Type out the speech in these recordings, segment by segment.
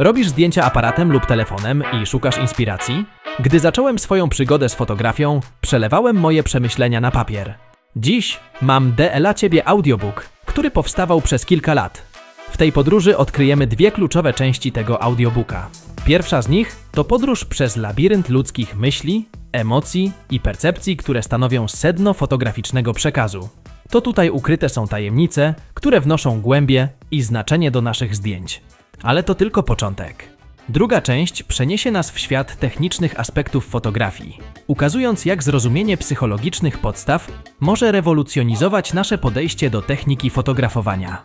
Robisz zdjęcia aparatem lub telefonem i szukasz inspiracji? Gdy zacząłem swoją przygodę z fotografią, przelewałem moje przemyślenia na papier. Dziś mam dla Ciebie audiobook, który powstawał przez kilka lat. W tej podróży odkryjemy dwie kluczowe części tego audiobooka. Pierwsza z nich to podróż przez labirynt ludzkich myśli, emocji i percepcji, które stanowią sedno fotograficznego przekazu. To tutaj ukryte są tajemnice, które wnoszą głębie i znaczenie do naszych zdjęć. Ale to tylko początek. Druga część przeniesie nas w świat technicznych aspektów fotografii, ukazując jak zrozumienie psychologicznych podstaw może rewolucjonizować nasze podejście do techniki fotografowania.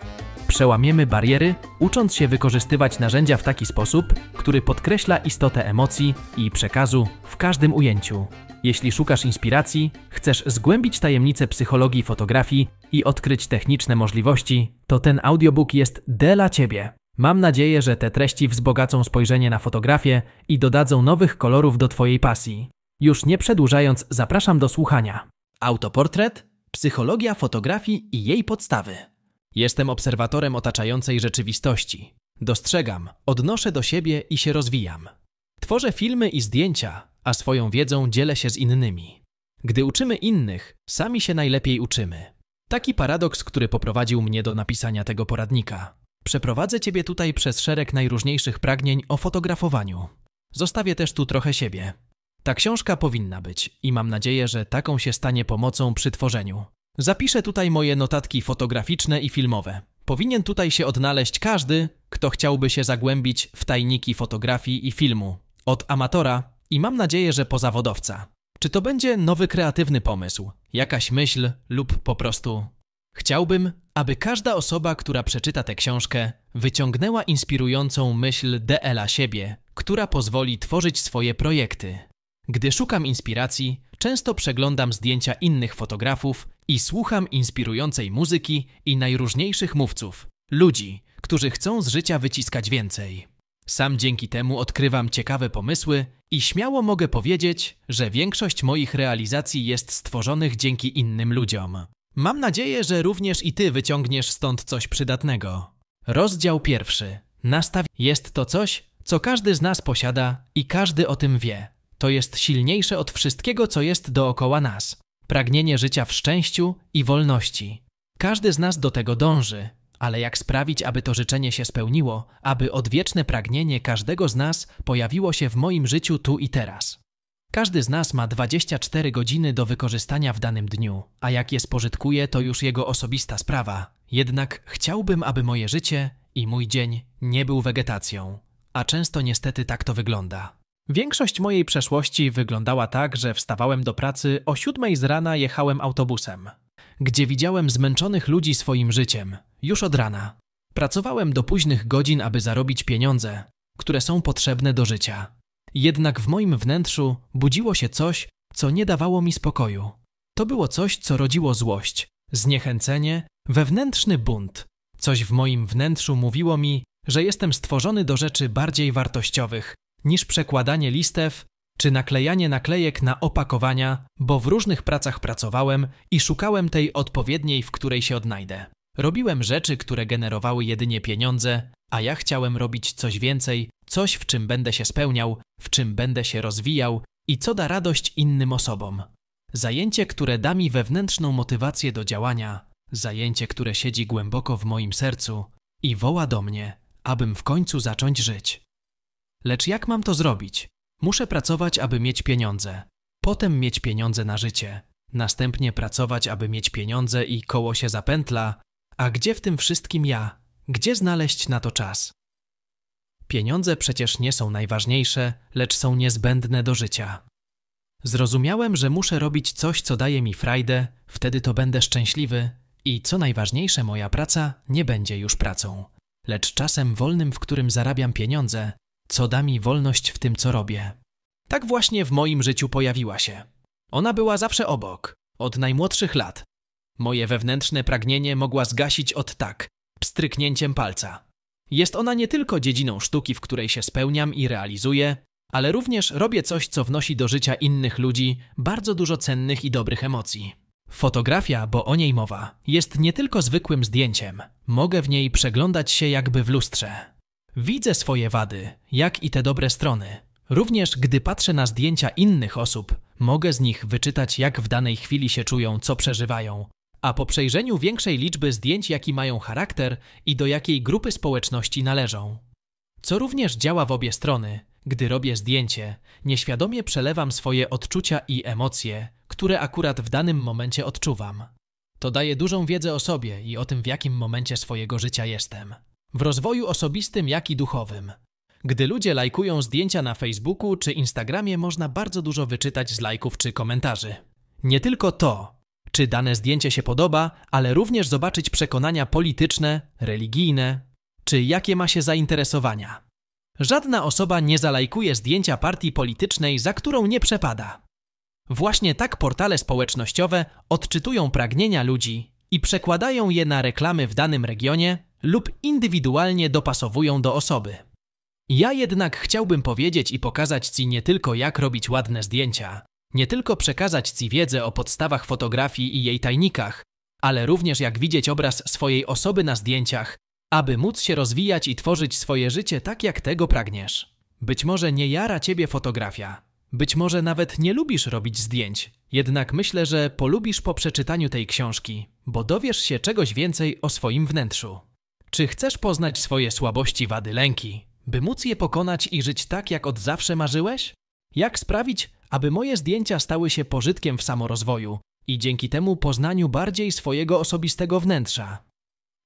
Przełamiemy bariery, ucząc się wykorzystywać narzędzia w taki sposób, który podkreśla istotę emocji i przekazu w każdym ujęciu. Jeśli szukasz inspiracji, chcesz zgłębić tajemnice psychologii fotografii i odkryć techniczne możliwości, to ten audiobook jest dla Ciebie. Mam nadzieję, że te treści wzbogacą spojrzenie na fotografię i dodadzą nowych kolorów do Twojej pasji. Już nie przedłużając, zapraszam do słuchania. Autoportret, psychologia fotografii i jej podstawy. Jestem obserwatorem otaczającej rzeczywistości. Dostrzegam, odnoszę do siebie i się rozwijam. Tworzę filmy i zdjęcia, a swoją wiedzą dzielę się z innymi. Gdy uczymy innych, sami się najlepiej uczymy. Taki paradoks, który poprowadził mnie do napisania tego poradnika. Przeprowadzę Ciebie tutaj przez szereg najróżniejszych pragnień o fotografowaniu. Zostawię też tu trochę siebie. Ta książka powinna być i mam nadzieję, że taką się stanie pomocą przy tworzeniu. Zapiszę tutaj moje notatki fotograficzne i filmowe. Powinien tutaj się odnaleźć każdy, kto chciałby się zagłębić w tajniki fotografii i filmu. Od amatora i mam nadzieję, że pozawodowca. Czy to będzie nowy kreatywny pomysł, jakaś myśl lub po prostu Chciałbym, aby każda osoba, która przeczyta tę książkę, wyciągnęła inspirującą myśl DLA siebie, która pozwoli tworzyć swoje projekty. Gdy szukam inspiracji, często przeglądam zdjęcia innych fotografów i słucham inspirującej muzyki i najróżniejszych mówców, ludzi, którzy chcą z życia wyciskać więcej. Sam dzięki temu odkrywam ciekawe pomysły i śmiało mogę powiedzieć, że większość moich realizacji jest stworzonych dzięki innym ludziom. Mam nadzieję, że również i ty wyciągniesz stąd coś przydatnego. Rozdział pierwszy. Nastaw jest to coś, co każdy z nas posiada i każdy o tym wie. To jest silniejsze od wszystkiego, co jest dookoła nas. Pragnienie życia w szczęściu i wolności. Każdy z nas do tego dąży, ale jak sprawić, aby to życzenie się spełniło, aby odwieczne pragnienie każdego z nas pojawiło się w moim życiu tu i teraz? Każdy z nas ma 24 godziny do wykorzystania w danym dniu, a jak je spożytkuje, to już jego osobista sprawa. Jednak chciałbym, aby moje życie i mój dzień nie był wegetacją, a często niestety tak to wygląda. Większość mojej przeszłości wyglądała tak, że wstawałem do pracy, o siódmej z rana jechałem autobusem, gdzie widziałem zmęczonych ludzi swoim życiem, już od rana. Pracowałem do późnych godzin, aby zarobić pieniądze, które są potrzebne do życia. Jednak w moim wnętrzu budziło się coś, co nie dawało mi spokoju. To było coś, co rodziło złość, zniechęcenie, wewnętrzny bunt. Coś w moim wnętrzu mówiło mi, że jestem stworzony do rzeczy bardziej wartościowych niż przekładanie listew czy naklejanie naklejek na opakowania, bo w różnych pracach pracowałem i szukałem tej odpowiedniej, w której się odnajdę. Robiłem rzeczy, które generowały jedynie pieniądze, a ja chciałem robić coś więcej Coś, w czym będę się spełniał, w czym będę się rozwijał i co da radość innym osobom. Zajęcie, które da mi wewnętrzną motywację do działania, zajęcie, które siedzi głęboko w moim sercu i woła do mnie, abym w końcu zacząć żyć. Lecz jak mam to zrobić? Muszę pracować, aby mieć pieniądze, potem mieć pieniądze na życie, następnie pracować, aby mieć pieniądze i koło się zapętla, a gdzie w tym wszystkim ja? Gdzie znaleźć na to czas? Pieniądze przecież nie są najważniejsze, lecz są niezbędne do życia. Zrozumiałem, że muszę robić coś, co daje mi frajdę, wtedy to będę szczęśliwy i co najważniejsze, moja praca nie będzie już pracą, lecz czasem wolnym, w którym zarabiam pieniądze, co da mi wolność w tym, co robię. Tak właśnie w moim życiu pojawiła się. Ona była zawsze obok, od najmłodszych lat. Moje wewnętrzne pragnienie mogła zgasić od tak, pstryknięciem palca. Jest ona nie tylko dziedziną sztuki, w której się spełniam i realizuję, ale również robię coś, co wnosi do życia innych ludzi bardzo dużo cennych i dobrych emocji. Fotografia, bo o niej mowa, jest nie tylko zwykłym zdjęciem. Mogę w niej przeglądać się jakby w lustrze. Widzę swoje wady, jak i te dobre strony. Również gdy patrzę na zdjęcia innych osób, mogę z nich wyczytać, jak w danej chwili się czują, co przeżywają, a po przejrzeniu większej liczby zdjęć, jaki mają charakter i do jakiej grupy społeczności należą. Co również działa w obie strony. Gdy robię zdjęcie, nieświadomie przelewam swoje odczucia i emocje, które akurat w danym momencie odczuwam. To daje dużą wiedzę o sobie i o tym, w jakim momencie swojego życia jestem. W rozwoju osobistym, jak i duchowym. Gdy ludzie lajkują zdjęcia na Facebooku czy Instagramie, można bardzo dużo wyczytać z lajków czy komentarzy. Nie tylko to, czy dane zdjęcie się podoba, ale również zobaczyć przekonania polityczne, religijne, czy jakie ma się zainteresowania. Żadna osoba nie zalajkuje zdjęcia partii politycznej, za którą nie przepada. Właśnie tak portale społecznościowe odczytują pragnienia ludzi i przekładają je na reklamy w danym regionie lub indywidualnie dopasowują do osoby. Ja jednak chciałbym powiedzieć i pokazać Ci nie tylko jak robić ładne zdjęcia, nie tylko przekazać Ci wiedzę o podstawach fotografii i jej tajnikach, ale również jak widzieć obraz swojej osoby na zdjęciach, aby móc się rozwijać i tworzyć swoje życie tak, jak tego pragniesz. Być może nie jara Ciebie fotografia. Być może nawet nie lubisz robić zdjęć, jednak myślę, że polubisz po przeczytaniu tej książki, bo dowiesz się czegoś więcej o swoim wnętrzu. Czy chcesz poznać swoje słabości, wady, lęki, by móc je pokonać i żyć tak, jak od zawsze marzyłeś? Jak sprawić, aby moje zdjęcia stały się pożytkiem w samorozwoju i dzięki temu poznaniu bardziej swojego osobistego wnętrza.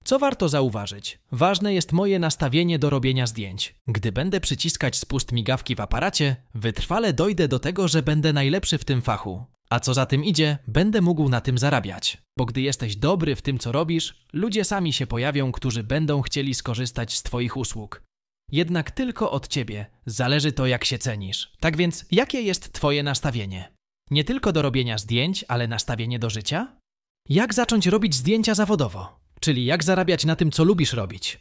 Co warto zauważyć? Ważne jest moje nastawienie do robienia zdjęć. Gdy będę przyciskać spust migawki w aparacie, wytrwale dojdę do tego, że będę najlepszy w tym fachu. A co za tym idzie, będę mógł na tym zarabiać. Bo gdy jesteś dobry w tym, co robisz, ludzie sami się pojawią, którzy będą chcieli skorzystać z Twoich usług. Jednak tylko od ciebie zależy to, jak się cenisz. Tak więc, jakie jest Twoje nastawienie? Nie tylko do robienia zdjęć, ale nastawienie do życia? Jak zacząć robić zdjęcia zawodowo? Czyli jak zarabiać na tym, co lubisz robić?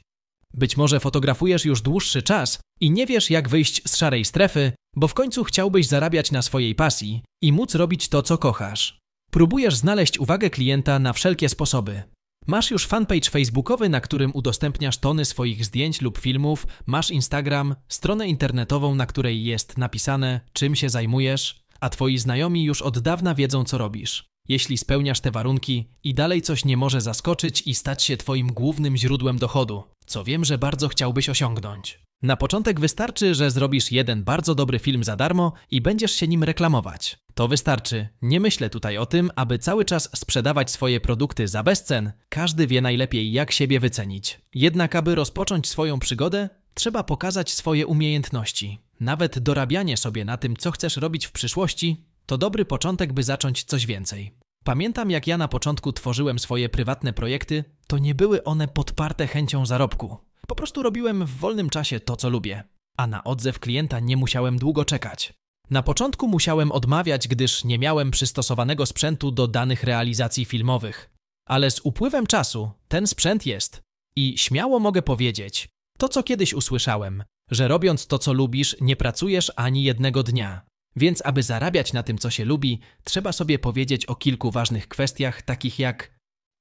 Być może fotografujesz już dłuższy czas i nie wiesz, jak wyjść z szarej strefy, bo w końcu chciałbyś zarabiać na swojej pasji i móc robić to, co kochasz. Próbujesz znaleźć uwagę klienta na wszelkie sposoby, Masz już fanpage facebookowy, na którym udostępniasz tony swoich zdjęć lub filmów, masz Instagram, stronę internetową, na której jest napisane, czym się zajmujesz, a twoi znajomi już od dawna wiedzą, co robisz. Jeśli spełniasz te warunki i dalej coś nie może zaskoczyć i stać się twoim głównym źródłem dochodu, co wiem, że bardzo chciałbyś osiągnąć. Na początek wystarczy, że zrobisz jeden bardzo dobry film za darmo i będziesz się nim reklamować. To wystarczy. Nie myślę tutaj o tym, aby cały czas sprzedawać swoje produkty za bezcen. Każdy wie najlepiej, jak siebie wycenić. Jednak, aby rozpocząć swoją przygodę, trzeba pokazać swoje umiejętności. Nawet dorabianie sobie na tym, co chcesz robić w przyszłości, to dobry początek, by zacząć coś więcej. Pamiętam, jak ja na początku tworzyłem swoje prywatne projekty, to nie były one podparte chęcią zarobku. Po prostu robiłem w wolnym czasie to, co lubię, a na odzew klienta nie musiałem długo czekać. Na początku musiałem odmawiać, gdyż nie miałem przystosowanego sprzętu do danych realizacji filmowych. Ale z upływem czasu ten sprzęt jest i śmiało mogę powiedzieć to, co kiedyś usłyszałem, że robiąc to, co lubisz, nie pracujesz ani jednego dnia. Więc aby zarabiać na tym, co się lubi, trzeba sobie powiedzieć o kilku ważnych kwestiach, takich jak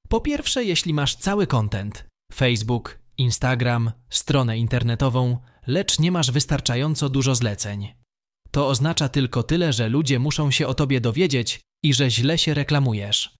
po pierwsze, jeśli masz cały content Facebook, Instagram, stronę internetową, lecz nie masz wystarczająco dużo zleceń. To oznacza tylko tyle, że ludzie muszą się o tobie dowiedzieć i że źle się reklamujesz.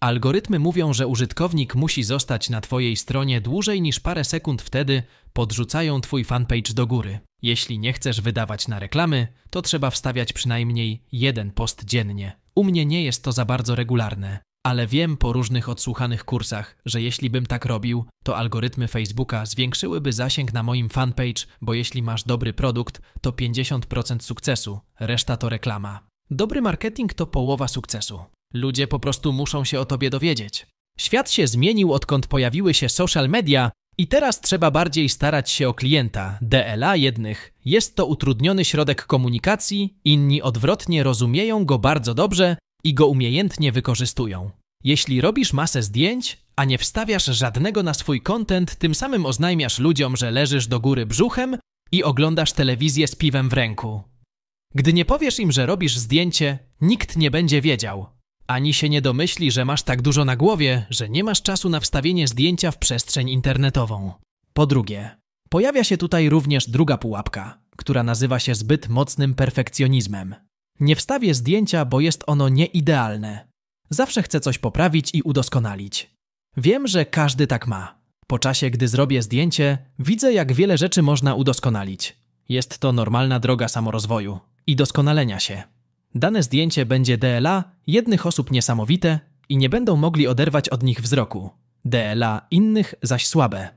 Algorytmy mówią, że użytkownik musi zostać na Twojej stronie dłużej niż parę sekund wtedy podrzucają Twój fanpage do góry. Jeśli nie chcesz wydawać na reklamy, to trzeba wstawiać przynajmniej jeden post dziennie. U mnie nie jest to za bardzo regularne. Ale wiem po różnych odsłuchanych kursach, że jeśli bym tak robił, to algorytmy Facebooka zwiększyłyby zasięg na moim fanpage, bo jeśli masz dobry produkt, to 50% sukcesu, reszta to reklama. Dobry marketing to połowa sukcesu. Ludzie po prostu muszą się o tobie dowiedzieć. Świat się zmienił, odkąd pojawiły się social media, i teraz trzeba bardziej starać się o klienta, DLA jednych. Jest to utrudniony środek komunikacji, inni odwrotnie rozumieją go bardzo dobrze i go umiejętnie wykorzystują. Jeśli robisz masę zdjęć, a nie wstawiasz żadnego na swój kontent, tym samym oznajmiasz ludziom, że leżysz do góry brzuchem i oglądasz telewizję z piwem w ręku. Gdy nie powiesz im, że robisz zdjęcie, nikt nie będzie wiedział. Ani się nie domyśli, że masz tak dużo na głowie, że nie masz czasu na wstawienie zdjęcia w przestrzeń internetową. Po drugie, pojawia się tutaj również druga pułapka, która nazywa się zbyt mocnym perfekcjonizmem. Nie wstawię zdjęcia, bo jest ono nieidealne. Zawsze chcę coś poprawić i udoskonalić. Wiem, że każdy tak ma. Po czasie, gdy zrobię zdjęcie, widzę, jak wiele rzeczy można udoskonalić. Jest to normalna droga samorozwoju i doskonalenia się. Dane zdjęcie będzie DLA jednych osób niesamowite i nie będą mogli oderwać od nich wzroku. DLA innych zaś słabe.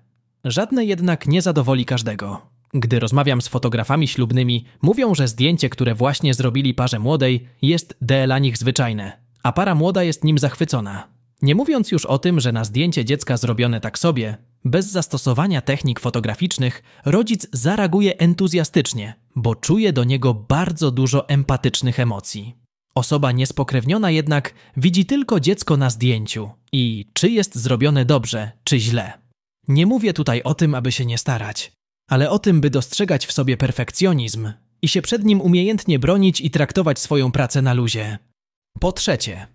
Żadne jednak nie zadowoli każdego. Gdy rozmawiam z fotografami ślubnymi, mówią, że zdjęcie, które właśnie zrobili parze młodej, jest dla nich zwyczajne, a para młoda jest nim zachwycona. Nie mówiąc już o tym, że na zdjęcie dziecka zrobione tak sobie, bez zastosowania technik fotograficznych, rodzic zareaguje entuzjastycznie, bo czuje do niego bardzo dużo empatycznych emocji. Osoba niespokrewniona jednak widzi tylko dziecko na zdjęciu i czy jest zrobione dobrze, czy źle. Nie mówię tutaj o tym, aby się nie starać ale o tym, by dostrzegać w sobie perfekcjonizm i się przed nim umiejętnie bronić i traktować swoją pracę na luzie. Po trzecie,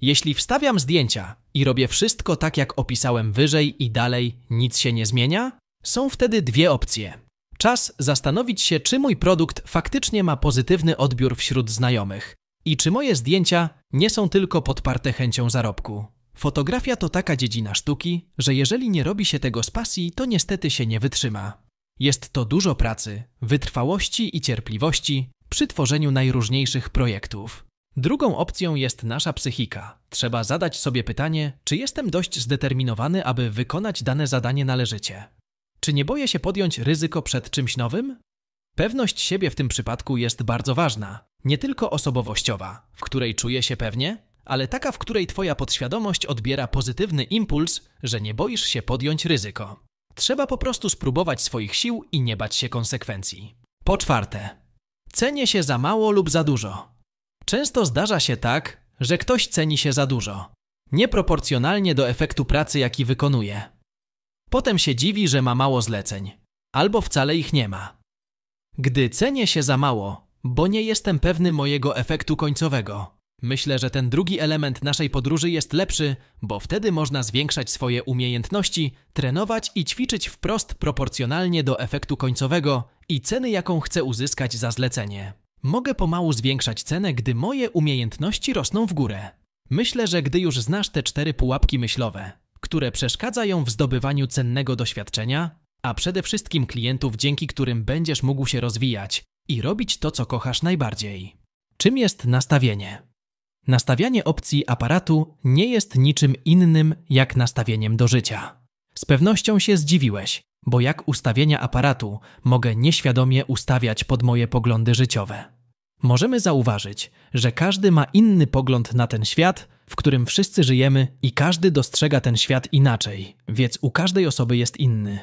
jeśli wstawiam zdjęcia i robię wszystko tak, jak opisałem wyżej i dalej, nic się nie zmienia, są wtedy dwie opcje. Czas zastanowić się, czy mój produkt faktycznie ma pozytywny odbiór wśród znajomych i czy moje zdjęcia nie są tylko podparte chęcią zarobku. Fotografia to taka dziedzina sztuki, że jeżeli nie robi się tego z pasji, to niestety się nie wytrzyma. Jest to dużo pracy, wytrwałości i cierpliwości przy tworzeniu najróżniejszych projektów. Drugą opcją jest nasza psychika. Trzeba zadać sobie pytanie, czy jestem dość zdeterminowany, aby wykonać dane zadanie należycie. Czy nie boję się podjąć ryzyko przed czymś nowym? Pewność siebie w tym przypadku jest bardzo ważna, nie tylko osobowościowa, w której czuję się pewnie, ale taka, w której Twoja podświadomość odbiera pozytywny impuls, że nie boisz się podjąć ryzyko. Trzeba po prostu spróbować swoich sił i nie bać się konsekwencji. Po czwarte, cenię się za mało lub za dużo. Często zdarza się tak, że ktoś ceni się za dużo, nieproporcjonalnie do efektu pracy, jaki wykonuje. Potem się dziwi, że ma mało zleceń, albo wcale ich nie ma. Gdy cenię się za mało, bo nie jestem pewny mojego efektu końcowego, Myślę, że ten drugi element naszej podróży jest lepszy, bo wtedy można zwiększać swoje umiejętności, trenować i ćwiczyć wprost proporcjonalnie do efektu końcowego i ceny, jaką chcę uzyskać za zlecenie. Mogę pomału zwiększać cenę, gdy moje umiejętności rosną w górę. Myślę, że gdy już znasz te cztery pułapki myślowe, które przeszkadzają w zdobywaniu cennego doświadczenia, a przede wszystkim klientów, dzięki którym będziesz mógł się rozwijać i robić to, co kochasz najbardziej. Czym jest nastawienie? Nastawianie opcji aparatu nie jest niczym innym jak nastawieniem do życia. Z pewnością się zdziwiłeś, bo jak ustawienia aparatu mogę nieświadomie ustawiać pod moje poglądy życiowe. Możemy zauważyć, że każdy ma inny pogląd na ten świat, w którym wszyscy żyjemy i każdy dostrzega ten świat inaczej, więc u każdej osoby jest inny.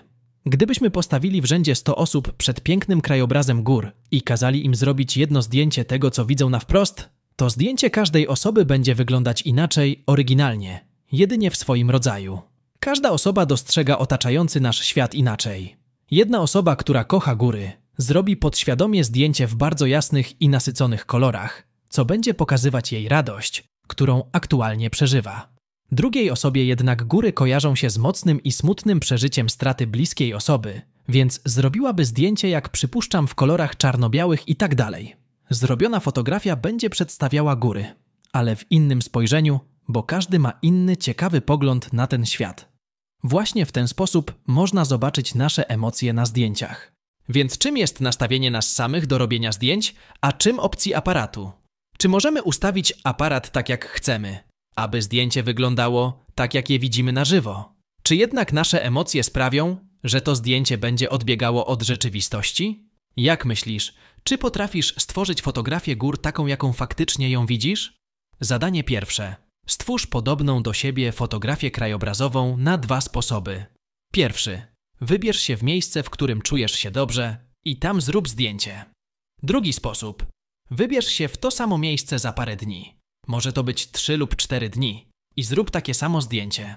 Gdybyśmy postawili w rzędzie 100 osób przed pięknym krajobrazem gór i kazali im zrobić jedno zdjęcie tego, co widzą na wprost, to zdjęcie każdej osoby będzie wyglądać inaczej, oryginalnie, jedynie w swoim rodzaju. Każda osoba dostrzega otaczający nasz świat inaczej. Jedna osoba, która kocha góry, zrobi podświadomie zdjęcie w bardzo jasnych i nasyconych kolorach, co będzie pokazywać jej radość, którą aktualnie przeżywa. Drugiej osobie jednak góry kojarzą się z mocnym i smutnym przeżyciem straty bliskiej osoby, więc zrobiłaby zdjęcie, jak przypuszczam, w kolorach czarno-białych i tak dalej. Zrobiona fotografia będzie przedstawiała góry, ale w innym spojrzeniu, bo każdy ma inny ciekawy pogląd na ten świat. Właśnie w ten sposób można zobaczyć nasze emocje na zdjęciach. Więc czym jest nastawienie nas samych do robienia zdjęć, a czym opcji aparatu? Czy możemy ustawić aparat tak jak chcemy, aby zdjęcie wyglądało tak jak je widzimy na żywo? Czy jednak nasze emocje sprawią, że to zdjęcie będzie odbiegało od rzeczywistości? Jak myślisz, czy potrafisz stworzyć fotografię gór taką, jaką faktycznie ją widzisz? Zadanie pierwsze. Stwórz podobną do siebie fotografię krajobrazową na dwa sposoby. Pierwszy. Wybierz się w miejsce, w którym czujesz się dobrze i tam zrób zdjęcie. Drugi sposób. Wybierz się w to samo miejsce za parę dni. Może to być 3 lub 4 dni i zrób takie samo zdjęcie.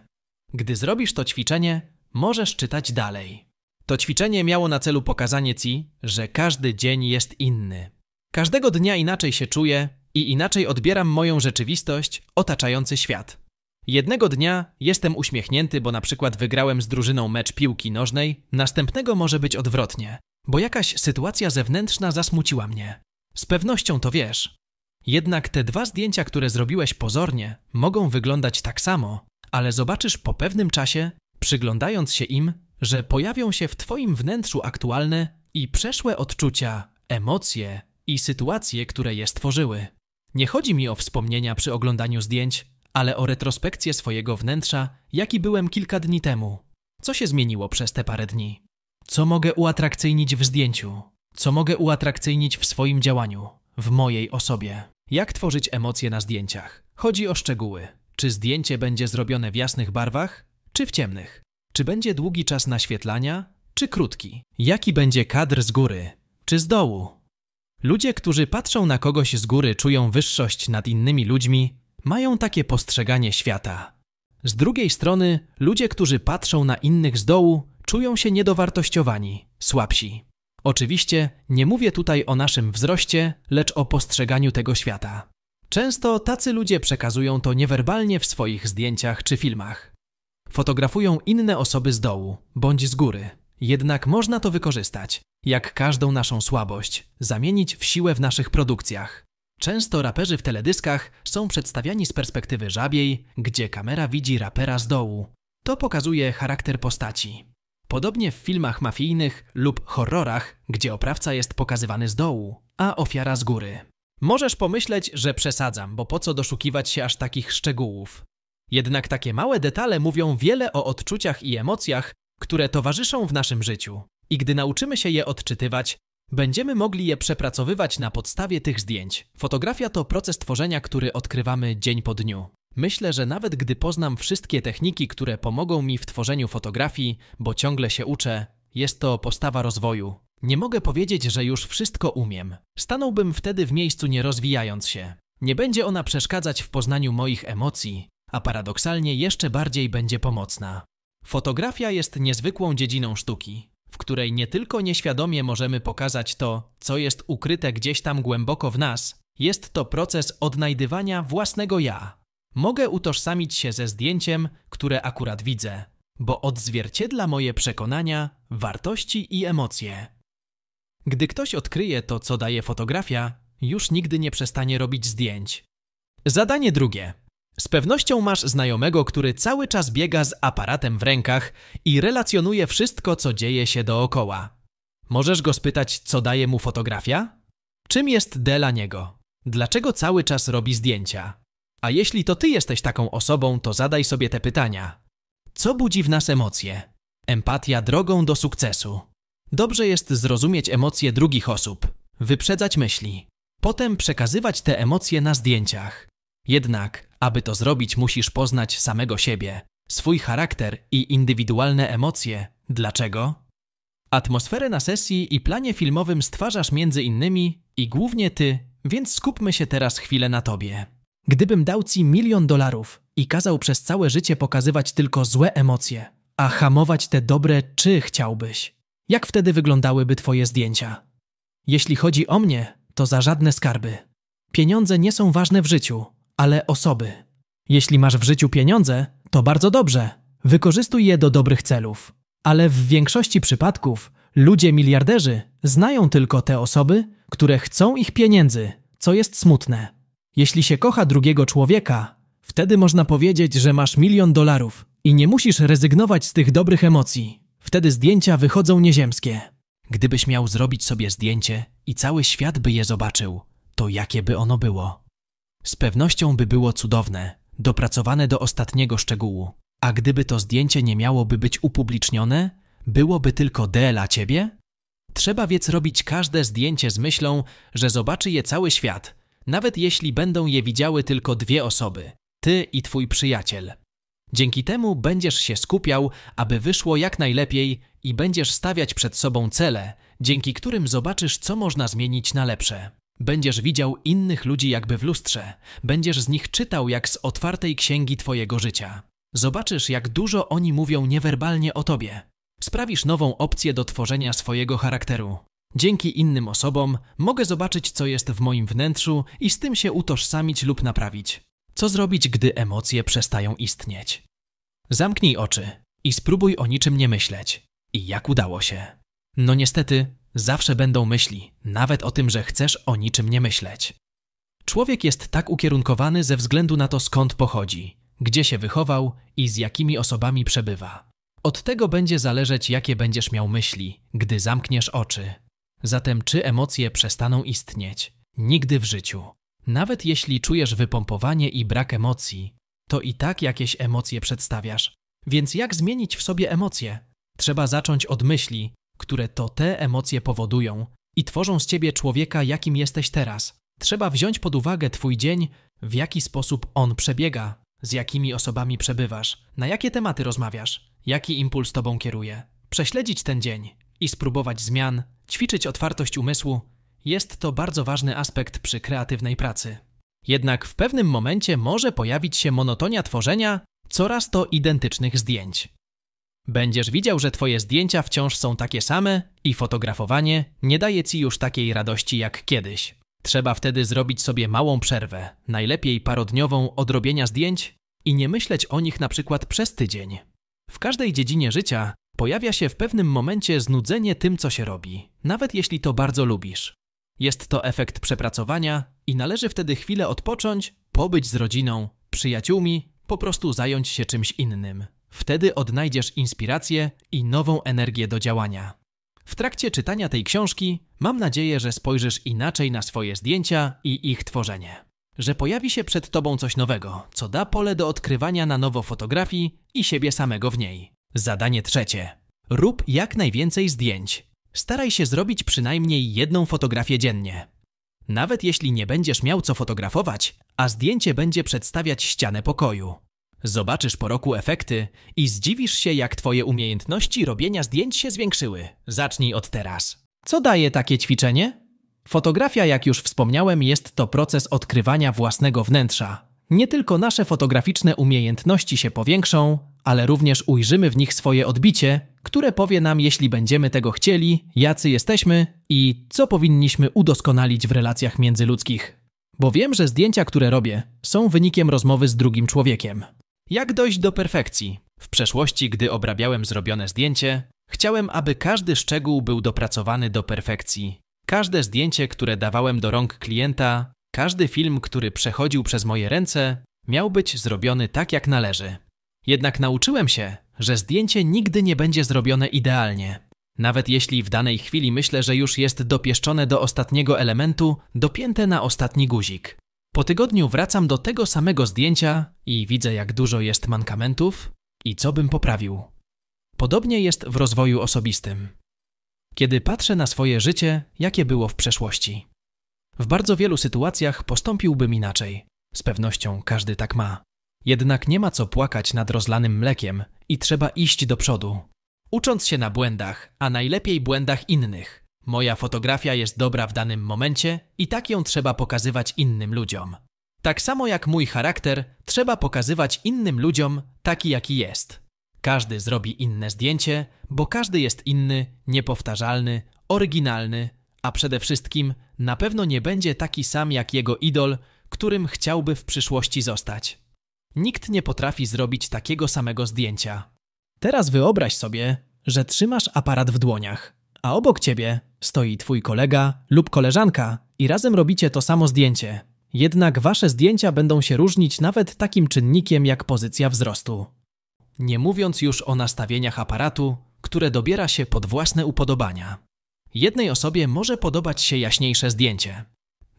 Gdy zrobisz to ćwiczenie, możesz czytać dalej. To ćwiczenie miało na celu pokazanie ci, że każdy dzień jest inny. Każdego dnia inaczej się czuję i inaczej odbieram moją rzeczywistość, otaczający świat. Jednego dnia jestem uśmiechnięty, bo na przykład wygrałem z drużyną mecz piłki nożnej, następnego może być odwrotnie, bo jakaś sytuacja zewnętrzna zasmuciła mnie. Z pewnością to wiesz. Jednak te dwa zdjęcia, które zrobiłeś pozornie, mogą wyglądać tak samo, ale zobaczysz po pewnym czasie, przyglądając się im, że pojawią się w Twoim wnętrzu aktualne i przeszłe odczucia, emocje i sytuacje, które je stworzyły. Nie chodzi mi o wspomnienia przy oglądaniu zdjęć, ale o retrospekcję swojego wnętrza, jaki byłem kilka dni temu. Co się zmieniło przez te parę dni? Co mogę uatrakcyjnić w zdjęciu? Co mogę uatrakcyjnić w swoim działaniu, w mojej osobie? Jak tworzyć emocje na zdjęciach? Chodzi o szczegóły. Czy zdjęcie będzie zrobione w jasnych barwach, czy w ciemnych? Czy będzie długi czas naświetlania, czy krótki? Jaki będzie kadr z góry, czy z dołu? Ludzie, którzy patrzą na kogoś z góry, czują wyższość nad innymi ludźmi, mają takie postrzeganie świata. Z drugiej strony, ludzie, którzy patrzą na innych z dołu, czują się niedowartościowani, słabsi. Oczywiście nie mówię tutaj o naszym wzroście, lecz o postrzeganiu tego świata. Często tacy ludzie przekazują to niewerbalnie w swoich zdjęciach czy filmach. Fotografują inne osoby z dołu bądź z góry. Jednak można to wykorzystać, jak każdą naszą słabość, zamienić w siłę w naszych produkcjach. Często raperzy w teledyskach są przedstawiani z perspektywy żabiej, gdzie kamera widzi rapera z dołu. To pokazuje charakter postaci. Podobnie w filmach mafijnych lub horrorach, gdzie oprawca jest pokazywany z dołu, a ofiara z góry. Możesz pomyśleć, że przesadzam, bo po co doszukiwać się aż takich szczegółów. Jednak takie małe detale mówią wiele o odczuciach i emocjach, które towarzyszą w naszym życiu. I gdy nauczymy się je odczytywać, będziemy mogli je przepracowywać na podstawie tych zdjęć. Fotografia to proces tworzenia, który odkrywamy dzień po dniu. Myślę, że nawet gdy poznam wszystkie techniki, które pomogą mi w tworzeniu fotografii, bo ciągle się uczę, jest to postawa rozwoju. Nie mogę powiedzieć, że już wszystko umiem. Stanąłbym wtedy w miejscu nie rozwijając się. Nie będzie ona przeszkadzać w poznaniu moich emocji, a paradoksalnie jeszcze bardziej będzie pomocna. Fotografia jest niezwykłą dziedziną sztuki, w której nie tylko nieświadomie możemy pokazać to, co jest ukryte gdzieś tam głęboko w nas, jest to proces odnajdywania własnego ja. Mogę utożsamić się ze zdjęciem, które akurat widzę, bo odzwierciedla moje przekonania, wartości i emocje. Gdy ktoś odkryje to, co daje fotografia, już nigdy nie przestanie robić zdjęć. Zadanie drugie. Z pewnością masz znajomego, który cały czas biega z aparatem w rękach i relacjonuje wszystko, co dzieje się dookoła. Możesz go spytać, co daje mu fotografia? Czym jest D dla niego? Dlaczego cały czas robi zdjęcia? A jeśli to ty jesteś taką osobą, to zadaj sobie te pytania. Co budzi w nas emocje? Empatia drogą do sukcesu. Dobrze jest zrozumieć emocje drugich osób, wyprzedzać myśli, potem przekazywać te emocje na zdjęciach. Jednak, aby to zrobić, musisz poznać samego siebie, swój charakter i indywidualne emocje. Dlaczego? Atmosferę na sesji i planie filmowym stwarzasz między innymi i głównie ty, więc skupmy się teraz chwilę na tobie. Gdybym dał ci milion dolarów i kazał przez całe życie pokazywać tylko złe emocje, a hamować te dobre, czy chciałbyś, jak wtedy wyglądałyby twoje zdjęcia? Jeśli chodzi o mnie, to za żadne skarby. Pieniądze nie są ważne w życiu, ale osoby. Jeśli masz w życiu pieniądze, to bardzo dobrze. Wykorzystuj je do dobrych celów. Ale w większości przypadków ludzie miliarderzy znają tylko te osoby, które chcą ich pieniędzy, co jest smutne. Jeśli się kocha drugiego człowieka, wtedy można powiedzieć, że masz milion dolarów i nie musisz rezygnować z tych dobrych emocji. Wtedy zdjęcia wychodzą nieziemskie. Gdybyś miał zrobić sobie zdjęcie i cały świat by je zobaczył, to jakie by ono było? Z pewnością by było cudowne, dopracowane do ostatniego szczegółu. A gdyby to zdjęcie nie miałoby być upublicznione, byłoby tylko dla ciebie? Trzeba więc robić każde zdjęcie z myślą, że zobaczy je cały świat, nawet jeśli będą je widziały tylko dwie osoby ty i twój przyjaciel. Dzięki temu będziesz się skupiał, aby wyszło jak najlepiej i będziesz stawiać przed sobą cele, dzięki którym zobaczysz, co można zmienić na lepsze. Będziesz widział innych ludzi jakby w lustrze, będziesz z nich czytał jak z otwartej księgi Twojego życia. Zobaczysz, jak dużo oni mówią niewerbalnie o Tobie. Sprawisz nową opcję do tworzenia swojego charakteru. Dzięki innym osobom mogę zobaczyć, co jest w moim wnętrzu i z tym się utożsamić lub naprawić. Co zrobić, gdy emocje przestają istnieć? Zamknij oczy i spróbuj o niczym nie myśleć. I jak udało się? No niestety, Zawsze będą myśli, nawet o tym, że chcesz o niczym nie myśleć. Człowiek jest tak ukierunkowany ze względu na to, skąd pochodzi, gdzie się wychował i z jakimi osobami przebywa. Od tego będzie zależeć, jakie będziesz miał myśli, gdy zamkniesz oczy. Zatem czy emocje przestaną istnieć? Nigdy w życiu. Nawet jeśli czujesz wypompowanie i brak emocji, to i tak jakieś emocje przedstawiasz. Więc jak zmienić w sobie emocje? Trzeba zacząć od myśli, które to te emocje powodują i tworzą z ciebie człowieka, jakim jesteś teraz. Trzeba wziąć pod uwagę Twój dzień, w jaki sposób on przebiega, z jakimi osobami przebywasz, na jakie tematy rozmawiasz, jaki impuls Tobą kieruje. Prześledzić ten dzień i spróbować zmian, ćwiczyć otwartość umysłu jest to bardzo ważny aspekt przy kreatywnej pracy. Jednak w pewnym momencie może pojawić się monotonia tworzenia coraz to identycznych zdjęć. Będziesz widział, że twoje zdjęcia wciąż są takie same i fotografowanie nie daje ci już takiej radości jak kiedyś. Trzeba wtedy zrobić sobie małą przerwę, najlepiej parodniową odrobienia zdjęć i nie myśleć o nich na przykład przez tydzień. W każdej dziedzinie życia pojawia się w pewnym momencie znudzenie tym, co się robi, nawet jeśli to bardzo lubisz. Jest to efekt przepracowania i należy wtedy chwilę odpocząć, pobyć z rodziną, przyjaciółmi, po prostu zająć się czymś innym. Wtedy odnajdziesz inspirację i nową energię do działania. W trakcie czytania tej książki mam nadzieję, że spojrzysz inaczej na swoje zdjęcia i ich tworzenie. Że pojawi się przed tobą coś nowego, co da pole do odkrywania na nowo fotografii i siebie samego w niej. Zadanie trzecie. Rób jak najwięcej zdjęć. Staraj się zrobić przynajmniej jedną fotografię dziennie. Nawet jeśli nie będziesz miał co fotografować, a zdjęcie będzie przedstawiać ścianę pokoju, Zobaczysz po roku efekty i zdziwisz się, jak Twoje umiejętności robienia zdjęć się zwiększyły. Zacznij od teraz. Co daje takie ćwiczenie? Fotografia, jak już wspomniałem, jest to proces odkrywania własnego wnętrza. Nie tylko nasze fotograficzne umiejętności się powiększą, ale również ujrzymy w nich swoje odbicie, które powie nam, jeśli będziemy tego chcieli, jacy jesteśmy i co powinniśmy udoskonalić w relacjach międzyludzkich. Bo wiem, że zdjęcia, które robię, są wynikiem rozmowy z drugim człowiekiem. Jak dojść do perfekcji? W przeszłości, gdy obrabiałem zrobione zdjęcie, chciałem, aby każdy szczegół był dopracowany do perfekcji. Każde zdjęcie, które dawałem do rąk klienta, każdy film, który przechodził przez moje ręce, miał być zrobiony tak, jak należy. Jednak nauczyłem się, że zdjęcie nigdy nie będzie zrobione idealnie. Nawet jeśli w danej chwili myślę, że już jest dopieszczone do ostatniego elementu, dopięte na ostatni guzik. Po tygodniu wracam do tego samego zdjęcia i widzę, jak dużo jest mankamentów i co bym poprawił. Podobnie jest w rozwoju osobistym. Kiedy patrzę na swoje życie, jakie było w przeszłości. W bardzo wielu sytuacjach postąpiłbym inaczej. Z pewnością każdy tak ma. Jednak nie ma co płakać nad rozlanym mlekiem i trzeba iść do przodu. Ucząc się na błędach, a najlepiej błędach innych, Moja fotografia jest dobra w danym momencie i tak ją trzeba pokazywać innym ludziom. Tak samo jak mój charakter, trzeba pokazywać innym ludziom taki, jaki jest. Każdy zrobi inne zdjęcie, bo każdy jest inny, niepowtarzalny, oryginalny, a przede wszystkim na pewno nie będzie taki sam jak jego idol, którym chciałby w przyszłości zostać. Nikt nie potrafi zrobić takiego samego zdjęcia. Teraz wyobraź sobie, że trzymasz aparat w dłoniach a obok ciebie stoi twój kolega lub koleżanka i razem robicie to samo zdjęcie. Jednak wasze zdjęcia będą się różnić nawet takim czynnikiem jak pozycja wzrostu. Nie mówiąc już o nastawieniach aparatu, które dobiera się pod własne upodobania. Jednej osobie może podobać się jaśniejsze zdjęcie,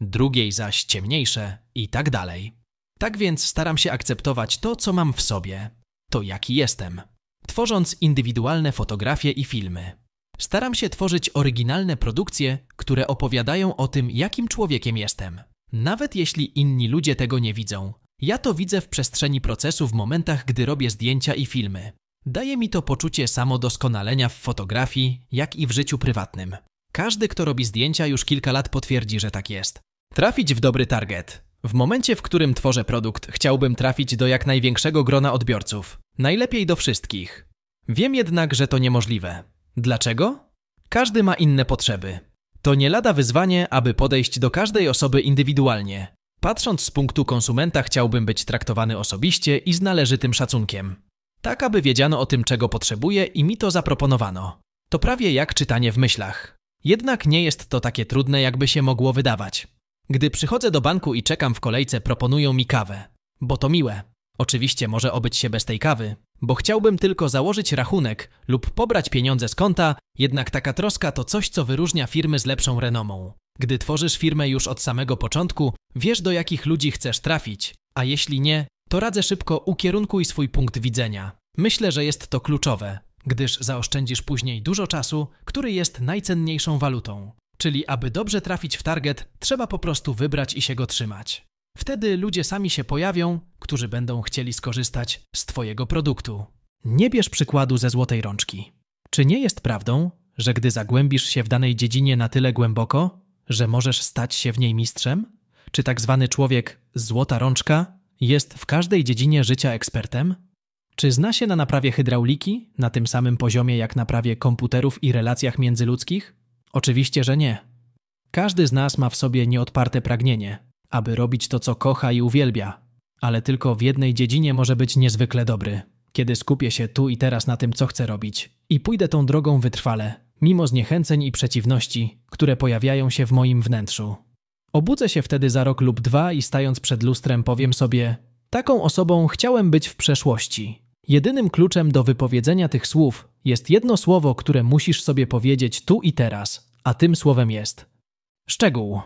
drugiej zaś ciemniejsze i tak dalej. Tak więc staram się akceptować to, co mam w sobie, to jaki jestem, tworząc indywidualne fotografie i filmy. Staram się tworzyć oryginalne produkcje, które opowiadają o tym, jakim człowiekiem jestem. Nawet jeśli inni ludzie tego nie widzą. Ja to widzę w przestrzeni procesu w momentach, gdy robię zdjęcia i filmy. Daje mi to poczucie samodoskonalenia w fotografii, jak i w życiu prywatnym. Każdy, kto robi zdjęcia, już kilka lat potwierdzi, że tak jest. Trafić w dobry target. W momencie, w którym tworzę produkt, chciałbym trafić do jak największego grona odbiorców. Najlepiej do wszystkich. Wiem jednak, że to niemożliwe. Dlaczego? Każdy ma inne potrzeby. To nie lada wyzwanie, aby podejść do każdej osoby indywidualnie. Patrząc z punktu konsumenta, chciałbym być traktowany osobiście i z należytym szacunkiem. Tak, aby wiedziano o tym, czego potrzebuję i mi to zaproponowano. To prawie jak czytanie w myślach. Jednak nie jest to takie trudne, jakby się mogło wydawać. Gdy przychodzę do banku i czekam w kolejce, proponują mi kawę, bo to miłe. Oczywiście może obyć się bez tej kawy, bo chciałbym tylko założyć rachunek lub pobrać pieniądze z konta, jednak taka troska to coś, co wyróżnia firmy z lepszą renomą. Gdy tworzysz firmę już od samego początku, wiesz do jakich ludzi chcesz trafić, a jeśli nie, to radzę szybko ukierunkuj swój punkt widzenia. Myślę, że jest to kluczowe, gdyż zaoszczędzisz później dużo czasu, który jest najcenniejszą walutą. Czyli aby dobrze trafić w target, trzeba po prostu wybrać i się go trzymać. Wtedy ludzie sami się pojawią, którzy będą chcieli skorzystać z Twojego produktu. Nie bierz przykładu ze złotej rączki. Czy nie jest prawdą, że gdy zagłębisz się w danej dziedzinie na tyle głęboko, że możesz stać się w niej mistrzem? Czy tak zwany człowiek złota rączka jest w każdej dziedzinie życia ekspertem? Czy zna się na naprawie hydrauliki na tym samym poziomie jak naprawie komputerów i relacjach międzyludzkich? Oczywiście, że nie. Każdy z nas ma w sobie nieodparte pragnienie, aby robić to, co kocha i uwielbia, ale tylko w jednej dziedzinie może być niezwykle dobry, kiedy skupię się tu i teraz na tym, co chcę robić i pójdę tą drogą wytrwale, mimo zniechęceń i przeciwności, które pojawiają się w moim wnętrzu. Obudzę się wtedy za rok lub dwa i stając przed lustrem powiem sobie: Taką osobą chciałem być w przeszłości. Jedynym kluczem do wypowiedzenia tych słów jest jedno słowo, które musisz sobie powiedzieć tu i teraz, a tym słowem jest szczegół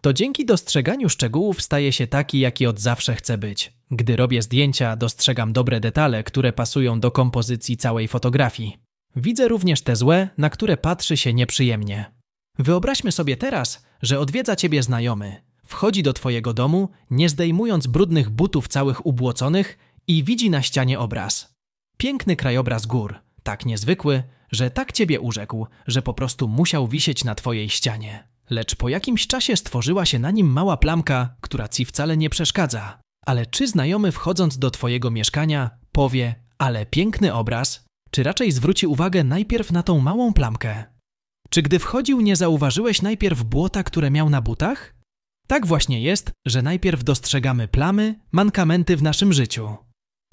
to dzięki dostrzeganiu szczegółów staje się taki, jaki od zawsze chce być. Gdy robię zdjęcia, dostrzegam dobre detale, które pasują do kompozycji całej fotografii. Widzę również te złe, na które patrzy się nieprzyjemnie. Wyobraźmy sobie teraz, że odwiedza ciebie znajomy. Wchodzi do twojego domu, nie zdejmując brudnych butów całych ubłoconych i widzi na ścianie obraz. Piękny krajobraz gór, tak niezwykły, że tak ciebie urzekł, że po prostu musiał wisieć na twojej ścianie. Lecz po jakimś czasie stworzyła się na nim mała plamka, która ci wcale nie przeszkadza. Ale czy znajomy wchodząc do twojego mieszkania powie, ale piękny obraz? Czy raczej zwróci uwagę najpierw na tą małą plamkę? Czy gdy wchodził nie zauważyłeś najpierw błota, które miał na butach? Tak właśnie jest, że najpierw dostrzegamy plamy, mankamenty w naszym życiu.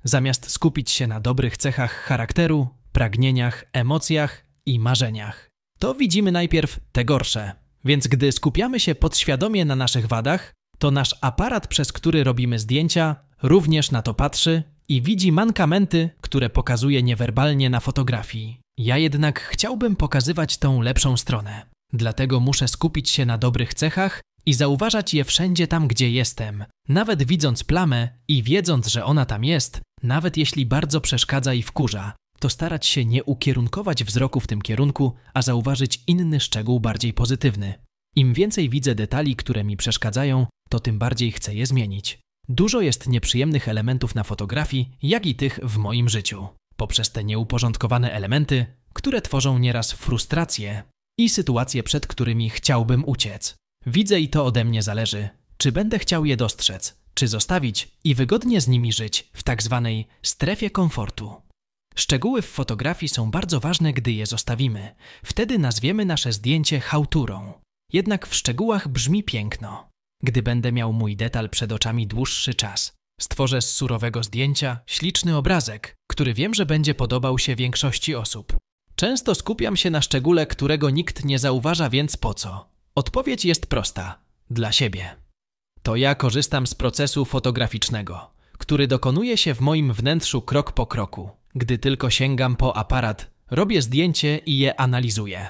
Zamiast skupić się na dobrych cechach charakteru, pragnieniach, emocjach i marzeniach, to widzimy najpierw te gorsze. Więc gdy skupiamy się podświadomie na naszych wadach, to nasz aparat, przez który robimy zdjęcia, również na to patrzy i widzi mankamenty, które pokazuje niewerbalnie na fotografii. Ja jednak chciałbym pokazywać tą lepszą stronę. Dlatego muszę skupić się na dobrych cechach i zauważać je wszędzie tam, gdzie jestem. Nawet widząc plamę i wiedząc, że ona tam jest, nawet jeśli bardzo przeszkadza i wkurza, to starać się nie ukierunkować wzroku w tym kierunku, a zauważyć inny szczegół bardziej pozytywny. Im więcej widzę detali, które mi przeszkadzają, to tym bardziej chcę je zmienić. Dużo jest nieprzyjemnych elementów na fotografii, jak i tych w moim życiu. Poprzez te nieuporządkowane elementy, które tworzą nieraz frustrację i sytuacje, przed którymi chciałbym uciec. Widzę i to ode mnie zależy, czy będę chciał je dostrzec, czy zostawić i wygodnie z nimi żyć w tak zwanej strefie komfortu. Szczegóły w fotografii są bardzo ważne, gdy je zostawimy. Wtedy nazwiemy nasze zdjęcie hałturą. Jednak w szczegółach brzmi piękno. Gdy będę miał mój detal przed oczami dłuższy czas, stworzę z surowego zdjęcia śliczny obrazek, który wiem, że będzie podobał się większości osób. Często skupiam się na szczególe, którego nikt nie zauważa, więc po co? Odpowiedź jest prosta: dla siebie. To ja korzystam z procesu fotograficznego, który dokonuje się w moim wnętrzu krok po kroku. Gdy tylko sięgam po aparat, robię zdjęcie i je analizuję.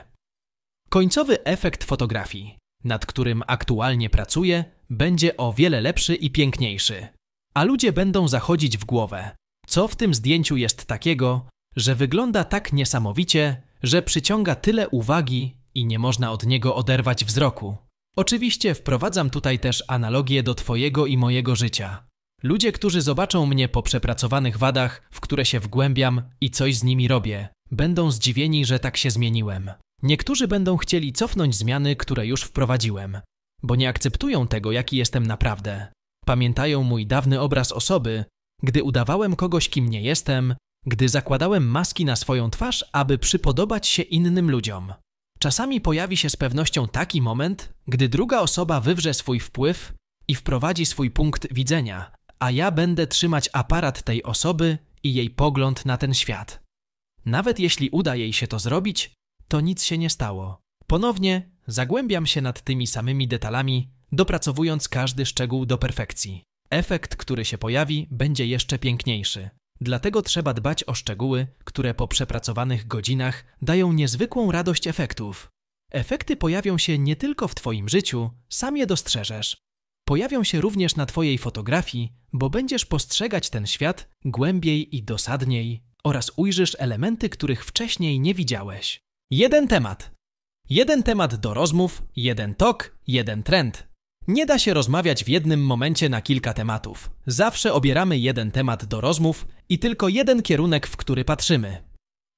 Końcowy efekt fotografii, nad którym aktualnie pracuję, będzie o wiele lepszy i piękniejszy. A ludzie będą zachodzić w głowę, co w tym zdjęciu jest takiego, że wygląda tak niesamowicie, że przyciąga tyle uwagi i nie można od niego oderwać wzroku. Oczywiście wprowadzam tutaj też analogię do Twojego i mojego życia. Ludzie, którzy zobaczą mnie po przepracowanych wadach, w które się wgłębiam i coś z nimi robię, będą zdziwieni, że tak się zmieniłem. Niektórzy będą chcieli cofnąć zmiany, które już wprowadziłem, bo nie akceptują tego, jaki jestem naprawdę. Pamiętają mój dawny obraz osoby, gdy udawałem kogoś, kim nie jestem, gdy zakładałem maski na swoją twarz, aby przypodobać się innym ludziom. Czasami pojawi się z pewnością taki moment, gdy druga osoba wywrze swój wpływ i wprowadzi swój punkt widzenia, a ja będę trzymać aparat tej osoby i jej pogląd na ten świat. Nawet jeśli uda jej się to zrobić, to nic się nie stało. Ponownie zagłębiam się nad tymi samymi detalami, dopracowując każdy szczegół do perfekcji. Efekt, który się pojawi, będzie jeszcze piękniejszy. Dlatego trzeba dbać o szczegóły, które po przepracowanych godzinach dają niezwykłą radość efektów. Efekty pojawią się nie tylko w Twoim życiu, sam je dostrzeżesz. Pojawią się również na Twojej fotografii bo będziesz postrzegać ten świat głębiej i dosadniej oraz ujrzysz elementy, których wcześniej nie widziałeś. Jeden temat. Jeden temat do rozmów, jeden tok, jeden trend. Nie da się rozmawiać w jednym momencie na kilka tematów. Zawsze obieramy jeden temat do rozmów i tylko jeden kierunek, w który patrzymy.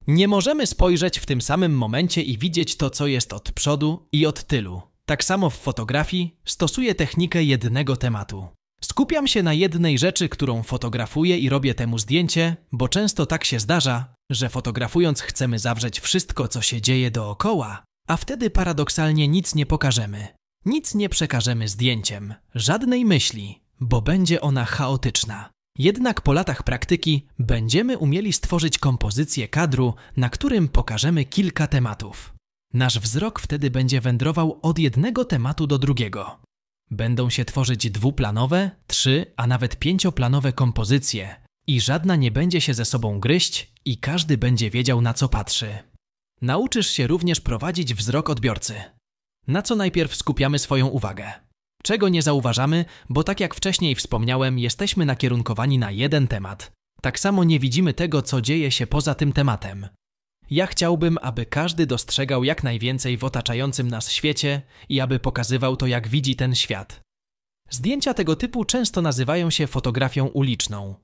Nie możemy spojrzeć w tym samym momencie i widzieć to, co jest od przodu i od tylu. Tak samo w fotografii stosuję technikę jednego tematu. Skupiam się na jednej rzeczy, którą fotografuję i robię temu zdjęcie, bo często tak się zdarza, że fotografując chcemy zawrzeć wszystko, co się dzieje dookoła, a wtedy paradoksalnie nic nie pokażemy. Nic nie przekażemy zdjęciem, żadnej myśli, bo będzie ona chaotyczna. Jednak po latach praktyki będziemy umieli stworzyć kompozycję kadru, na którym pokażemy kilka tematów. Nasz wzrok wtedy będzie wędrował od jednego tematu do drugiego. Będą się tworzyć dwuplanowe, trzy, a nawet pięcioplanowe kompozycje i żadna nie będzie się ze sobą gryźć i każdy będzie wiedział na co patrzy. Nauczysz się również prowadzić wzrok odbiorcy. Na co najpierw skupiamy swoją uwagę? Czego nie zauważamy, bo tak jak wcześniej wspomniałem, jesteśmy nakierunkowani na jeden temat. Tak samo nie widzimy tego, co dzieje się poza tym tematem. Ja chciałbym, aby każdy dostrzegał jak najwięcej w otaczającym nas świecie i aby pokazywał to, jak widzi ten świat. Zdjęcia tego typu często nazywają się fotografią uliczną.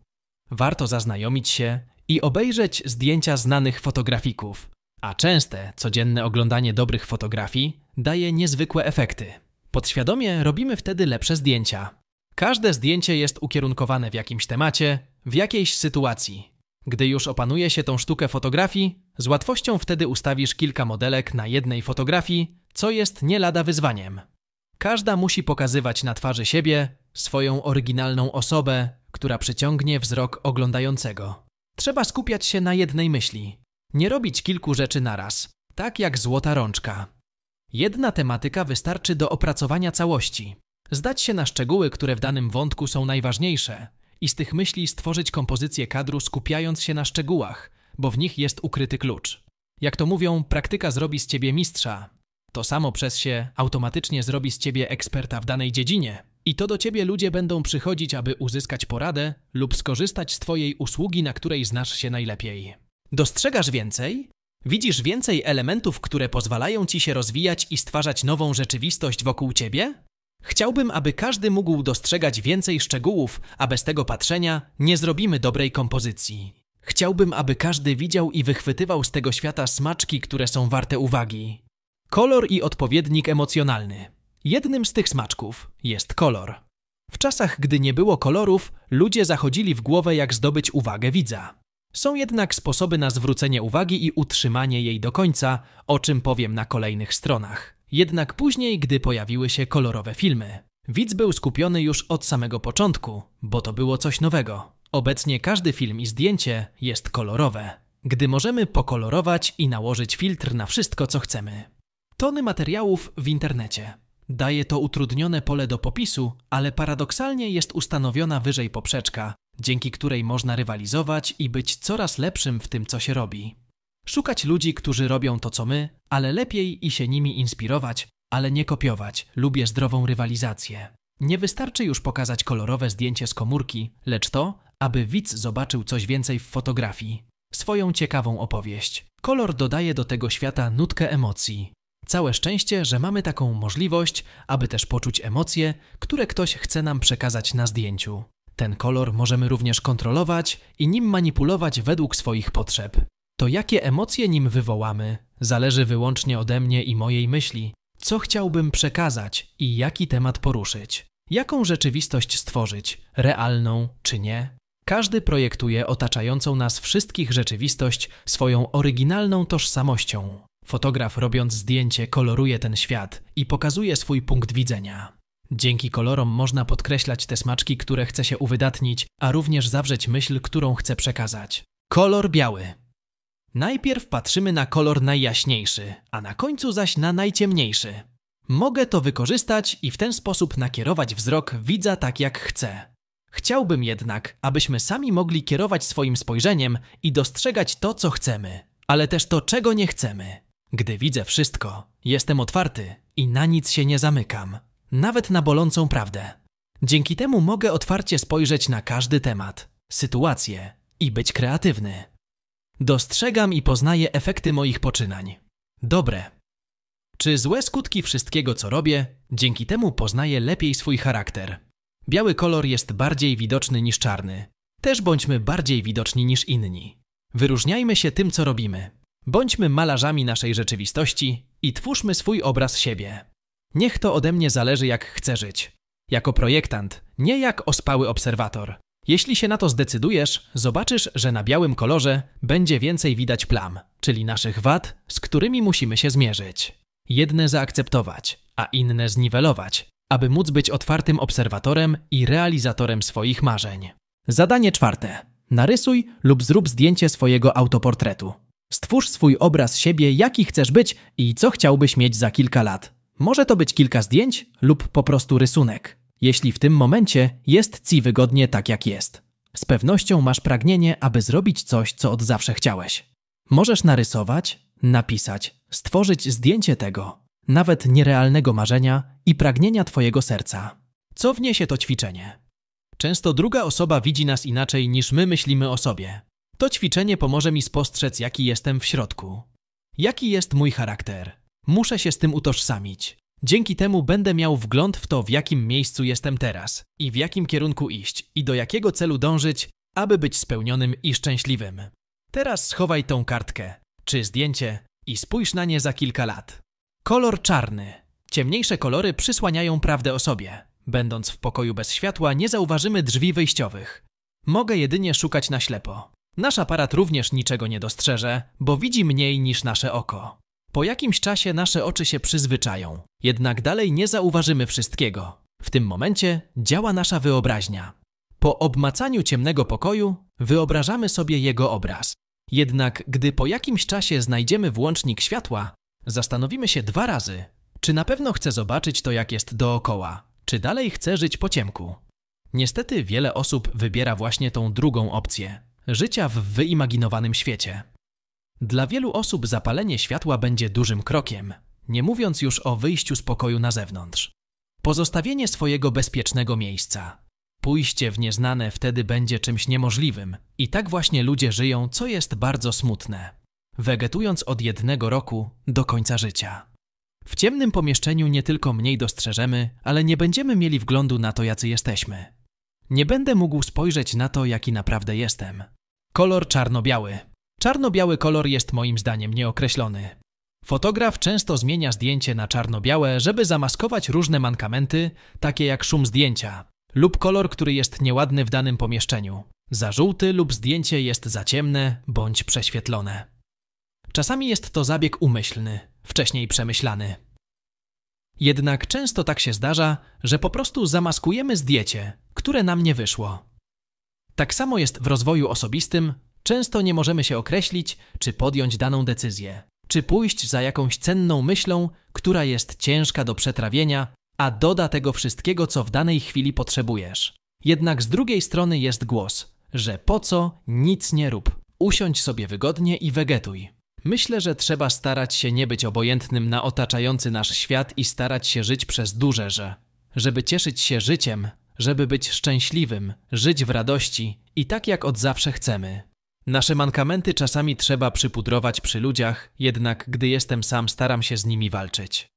Warto zaznajomić się i obejrzeć zdjęcia znanych fotografików, a częste, codzienne oglądanie dobrych fotografii daje niezwykłe efekty. Podświadomie robimy wtedy lepsze zdjęcia. Każde zdjęcie jest ukierunkowane w jakimś temacie, w jakiejś sytuacji, gdy już opanuje się tą sztukę fotografii, z łatwością wtedy ustawisz kilka modelek na jednej fotografii, co jest nie lada wyzwaniem. Każda musi pokazywać na twarzy siebie swoją oryginalną osobę, która przyciągnie wzrok oglądającego. Trzeba skupiać się na jednej myśli. Nie robić kilku rzeczy naraz, tak jak złota rączka. Jedna tematyka wystarczy do opracowania całości. Zdać się na szczegóły, które w danym wątku są najważniejsze i z tych myśli stworzyć kompozycję kadru skupiając się na szczegółach, bo w nich jest ukryty klucz. Jak to mówią, praktyka zrobi z ciebie mistrza. To samo przez się automatycznie zrobi z ciebie eksperta w danej dziedzinie. I to do ciebie ludzie będą przychodzić, aby uzyskać poradę lub skorzystać z twojej usługi, na której znasz się najlepiej. Dostrzegasz więcej? Widzisz więcej elementów, które pozwalają ci się rozwijać i stwarzać nową rzeczywistość wokół ciebie? Chciałbym, aby każdy mógł dostrzegać więcej szczegółów, a bez tego patrzenia nie zrobimy dobrej kompozycji. Chciałbym, aby każdy widział i wychwytywał z tego świata smaczki, które są warte uwagi. Kolor i odpowiednik emocjonalny. Jednym z tych smaczków jest kolor. W czasach, gdy nie było kolorów, ludzie zachodzili w głowę, jak zdobyć uwagę widza. Są jednak sposoby na zwrócenie uwagi i utrzymanie jej do końca, o czym powiem na kolejnych stronach. Jednak później, gdy pojawiły się kolorowe filmy, widz był skupiony już od samego początku, bo to było coś nowego. Obecnie każdy film i zdjęcie jest kolorowe, gdy możemy pokolorować i nałożyć filtr na wszystko, co chcemy. Tony materiałów w internecie. Daje to utrudnione pole do popisu, ale paradoksalnie jest ustanowiona wyżej poprzeczka, dzięki której można rywalizować i być coraz lepszym w tym, co się robi. Szukać ludzi, którzy robią to co my, ale lepiej i się nimi inspirować, ale nie kopiować. Lubię zdrową rywalizację. Nie wystarczy już pokazać kolorowe zdjęcie z komórki, lecz to, aby widz zobaczył coś więcej w fotografii. Swoją ciekawą opowieść. Kolor dodaje do tego świata nutkę emocji. Całe szczęście, że mamy taką możliwość, aby też poczuć emocje, które ktoś chce nam przekazać na zdjęciu. Ten kolor możemy również kontrolować i nim manipulować według swoich potrzeb. To jakie emocje nim wywołamy, zależy wyłącznie ode mnie i mojej myśli, co chciałbym przekazać i jaki temat poruszyć, jaką rzeczywistość stworzyć, realną czy nie. Każdy projektuje otaczającą nas wszystkich rzeczywistość swoją oryginalną tożsamością. Fotograf robiąc zdjęcie koloruje ten świat i pokazuje swój punkt widzenia. Dzięki kolorom można podkreślać te smaczki, które chce się uwydatnić, a również zawrzeć myśl, którą chce przekazać. Kolor biały Najpierw patrzymy na kolor najjaśniejszy, a na końcu zaś na najciemniejszy. Mogę to wykorzystać i w ten sposób nakierować wzrok widza tak jak chcę. Chciałbym jednak, abyśmy sami mogli kierować swoim spojrzeniem i dostrzegać to, co chcemy, ale też to, czego nie chcemy. Gdy widzę wszystko, jestem otwarty i na nic się nie zamykam, nawet na bolącą prawdę. Dzięki temu mogę otwarcie spojrzeć na każdy temat, sytuację i być kreatywny. Dostrzegam i poznaję efekty moich poczynań. Dobre. Czy złe skutki wszystkiego, co robię, dzięki temu poznaję lepiej swój charakter. Biały kolor jest bardziej widoczny niż czarny. Też bądźmy bardziej widoczni niż inni. Wyróżniajmy się tym, co robimy. Bądźmy malarzami naszej rzeczywistości i twórzmy swój obraz siebie. Niech to ode mnie zależy, jak chcę żyć. Jako projektant, nie jak ospały obserwator. Jeśli się na to zdecydujesz, zobaczysz, że na białym kolorze będzie więcej widać plam, czyli naszych wad, z którymi musimy się zmierzyć. Jedne zaakceptować, a inne zniwelować, aby móc być otwartym obserwatorem i realizatorem swoich marzeń. Zadanie czwarte. Narysuj lub zrób zdjęcie swojego autoportretu. Stwórz swój obraz siebie, jaki chcesz być i co chciałbyś mieć za kilka lat. Może to być kilka zdjęć lub po prostu rysunek. Jeśli w tym momencie jest ci wygodnie tak jak jest. Z pewnością masz pragnienie, aby zrobić coś, co od zawsze chciałeś. Możesz narysować, napisać, stworzyć zdjęcie tego, nawet nierealnego marzenia i pragnienia Twojego serca. Co wniesie to ćwiczenie? Często druga osoba widzi nas inaczej niż my myślimy o sobie. To ćwiczenie pomoże mi spostrzec, jaki jestem w środku. Jaki jest mój charakter? Muszę się z tym utożsamić. Dzięki temu będę miał wgląd w to, w jakim miejscu jestem teraz i w jakim kierunku iść i do jakiego celu dążyć, aby być spełnionym i szczęśliwym. Teraz schowaj tą kartkę czy zdjęcie i spójrz na nie za kilka lat. Kolor czarny. Ciemniejsze kolory przysłaniają prawdę o sobie. Będąc w pokoju bez światła, nie zauważymy drzwi wyjściowych. Mogę jedynie szukać na ślepo. Nasz aparat również niczego nie dostrzeże, bo widzi mniej niż nasze oko. Po jakimś czasie nasze oczy się przyzwyczają, jednak dalej nie zauważymy wszystkiego. W tym momencie działa nasza wyobraźnia. Po obmacaniu ciemnego pokoju wyobrażamy sobie jego obraz. Jednak gdy po jakimś czasie znajdziemy włącznik światła, zastanowimy się dwa razy, czy na pewno chcę zobaczyć to, jak jest dookoła, czy dalej chcę żyć po ciemku. Niestety wiele osób wybiera właśnie tą drugą opcję życia w wyimaginowanym świecie. Dla wielu osób zapalenie światła będzie dużym krokiem, nie mówiąc już o wyjściu z pokoju na zewnątrz. Pozostawienie swojego bezpiecznego miejsca, Pójście w nieznane wtedy będzie czymś niemożliwym. I tak właśnie ludzie żyją, co jest bardzo smutne. Wegetując od jednego roku do końca życia. W ciemnym pomieszczeniu nie tylko mniej dostrzeżemy, ale nie będziemy mieli wglądu na to, jacy jesteśmy. Nie będę mógł spojrzeć na to, jaki naprawdę jestem. Kolor czarno-biały, Czarno-biały kolor jest moim zdaniem nieokreślony. Fotograf często zmienia zdjęcie na czarno-białe, żeby zamaskować różne mankamenty, takie jak szum zdjęcia lub kolor, który jest nieładny w danym pomieszczeniu. Za żółty lub zdjęcie jest za ciemne bądź prześwietlone. Czasami jest to zabieg umyślny, wcześniej przemyślany. Jednak często tak się zdarza, że po prostu zamaskujemy zdjęcie, które nam nie wyszło. Tak samo jest w rozwoju osobistym Często nie możemy się określić, czy podjąć daną decyzję, czy pójść za jakąś cenną myślą, która jest ciężka do przetrawienia, a doda tego wszystkiego, co w danej chwili potrzebujesz. Jednak z drugiej strony jest głos, że po co nic nie rób. Usiądź sobie wygodnie i wegetuj. Myślę, że trzeba starać się nie być obojętnym na otaczający nasz świat i starać się żyć przez duże że. Żeby cieszyć się życiem, żeby być szczęśliwym, żyć w radości i tak jak od zawsze chcemy. Nasze mankamenty czasami trzeba przypudrować przy ludziach, jednak gdy jestem sam, staram się z nimi walczyć.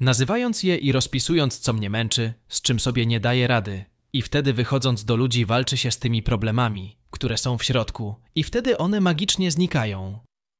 Nazywając je i rozpisując, co mnie męczy, z czym sobie nie daję rady, i wtedy wychodząc do ludzi, walczy się z tymi problemami, które są w środku, i wtedy one magicznie znikają.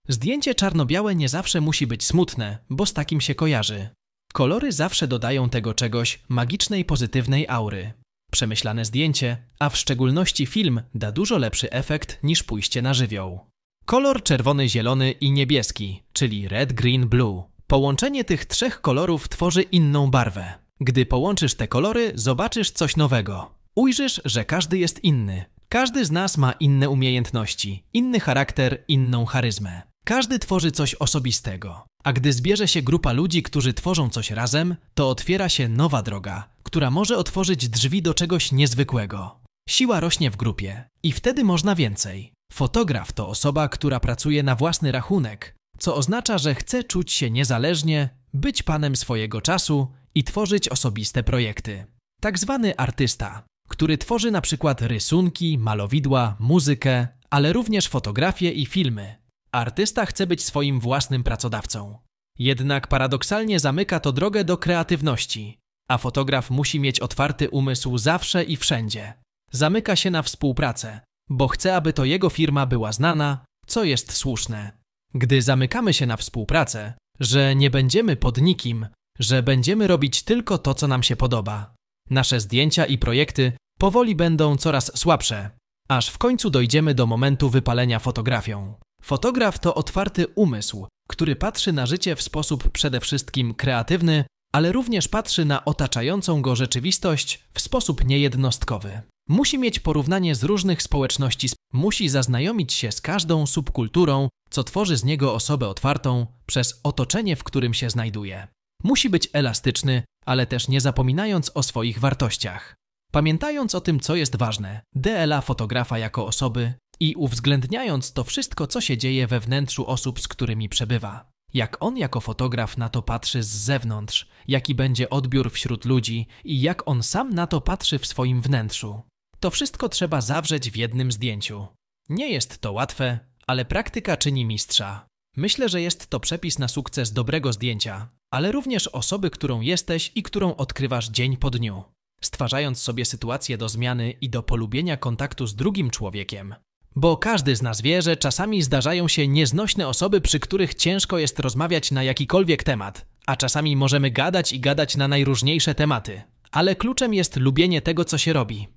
Zdjęcie czarno-białe nie zawsze musi być smutne, bo z takim się kojarzy. Kolory zawsze dodają tego czegoś magicznej, pozytywnej aury. Przemyślane zdjęcie, a w szczególności film, da dużo lepszy efekt niż pójście na żywioł. Kolor czerwony, zielony i niebieski, czyli red, green, blue. Połączenie tych trzech kolorów tworzy inną barwę. Gdy połączysz te kolory, zobaczysz coś nowego. Ujrzysz, że każdy jest inny. Każdy z nas ma inne umiejętności, inny charakter, inną charyzmę. Każdy tworzy coś osobistego. A gdy zbierze się grupa ludzi, którzy tworzą coś razem, to otwiera się nowa droga, która może otworzyć drzwi do czegoś niezwykłego. Siła rośnie w grupie i wtedy można więcej. Fotograf to osoba, która pracuje na własny rachunek, co oznacza, że chce czuć się niezależnie, być panem swojego czasu i tworzyć osobiste projekty. Tak zwany artysta, który tworzy na przykład rysunki, malowidła, muzykę, ale również fotografie i filmy. Artysta chce być swoim własnym pracodawcą. Jednak paradoksalnie zamyka to drogę do kreatywności, a fotograf musi mieć otwarty umysł zawsze i wszędzie. Zamyka się na współpracę, bo chce, aby to jego firma była znana, co jest słuszne. Gdy zamykamy się na współpracę, że nie będziemy pod nikim, że będziemy robić tylko to, co nam się podoba. Nasze zdjęcia i projekty powoli będą coraz słabsze, aż w końcu dojdziemy do momentu wypalenia fotografią. Fotograf to otwarty umysł, który patrzy na życie w sposób przede wszystkim kreatywny, ale również patrzy na otaczającą go rzeczywistość w sposób niejednostkowy. Musi mieć porównanie z różnych społeczności, musi zaznajomić się z każdą subkulturą, co tworzy z niego osobę otwartą przez otoczenie, w którym się znajduje. Musi być elastyczny, ale też nie zapominając o swoich wartościach. Pamiętając o tym, co jest ważne, DLA fotografa jako osoby i uwzględniając to wszystko, co się dzieje we wnętrzu osób, z którymi przebywa. Jak on jako fotograf na to patrzy z zewnątrz, jaki będzie odbiór wśród ludzi i jak on sam na to patrzy w swoim wnętrzu. To wszystko trzeba zawrzeć w jednym zdjęciu. Nie jest to łatwe, ale praktyka czyni mistrza. Myślę, że jest to przepis na sukces dobrego zdjęcia, ale również osoby, którą jesteś i którą odkrywasz dzień po dniu. Stwarzając sobie sytuację do zmiany i do polubienia kontaktu z drugim człowiekiem, bo każdy z nas wie, że czasami zdarzają się nieznośne osoby, przy których ciężko jest rozmawiać na jakikolwiek temat, a czasami możemy gadać i gadać na najróżniejsze tematy. Ale kluczem jest lubienie tego, co się robi.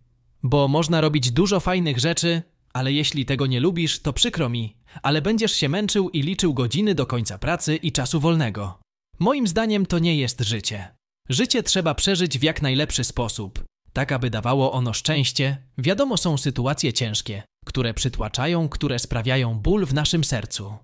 Bo można robić dużo fajnych rzeczy, ale jeśli tego nie lubisz, to przykro mi, ale będziesz się męczył i liczył godziny do końca pracy i czasu wolnego. Moim zdaniem to nie jest życie. Życie trzeba przeżyć w jak najlepszy sposób, tak aby dawało ono szczęście. Wiadomo, są sytuacje ciężkie, które przytłaczają, które sprawiają ból w naszym sercu.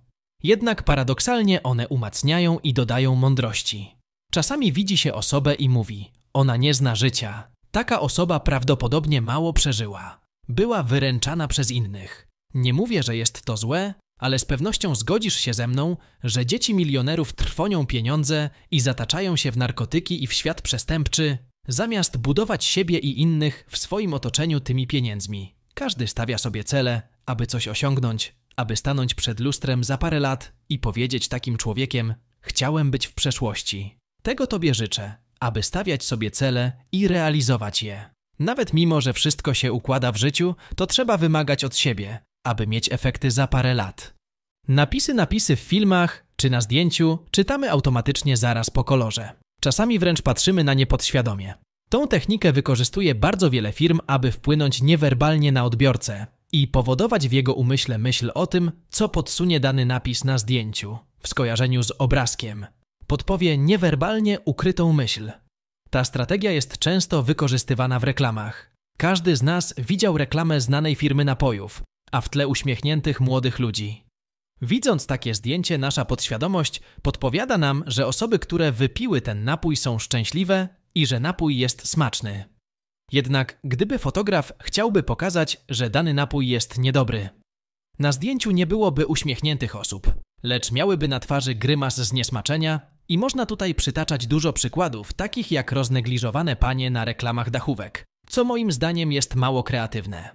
Jednak paradoksalnie one umacniają i dodają mądrości. Czasami widzi się osobę i mówi: Ona nie zna życia. Taka osoba prawdopodobnie mało przeżyła. Była wyręczana przez innych. Nie mówię, że jest to złe, ale z pewnością zgodzisz się ze mną, że dzieci milionerów trwonią pieniądze i zataczają się w narkotyki i w świat przestępczy, zamiast budować siebie i innych w swoim otoczeniu tymi pieniędzmi. Każdy stawia sobie cele, aby coś osiągnąć, aby stanąć przed lustrem za parę lat i powiedzieć takim człowiekiem: Chciałem być w przeszłości. Tego Tobie życzę, aby stawiać sobie cele i realizować je. Nawet mimo, że wszystko się układa w życiu, to trzeba wymagać od siebie, aby mieć efekty za parę lat. Napisy, napisy w filmach czy na zdjęciu czytamy automatycznie zaraz po kolorze. Czasami wręcz patrzymy na nie podświadomie. Tą technikę wykorzystuje bardzo wiele firm, aby wpłynąć niewerbalnie na odbiorcę i powodować w jego umyśle myśl o tym, co podsunie dany napis na zdjęciu, w skojarzeniu z obrazkiem. Podpowie niewerbalnie ukrytą myśl. Ta strategia jest często wykorzystywana w reklamach. Każdy z nas widział reklamę znanej firmy napojów, a w tle uśmiechniętych młodych ludzi. Widząc takie zdjęcie, nasza podświadomość podpowiada nam, że osoby, które wypiły ten napój, są szczęśliwe, i że napój jest smaczny. Jednak gdyby fotograf chciałby pokazać, że dany napój jest niedobry, na zdjęciu nie byłoby uśmiechniętych osób, lecz miałyby na twarzy grymas zniesmaczenia i można tutaj przytaczać dużo przykładów, takich jak roznegliżowane panie na reklamach dachówek, co moim zdaniem jest mało kreatywne.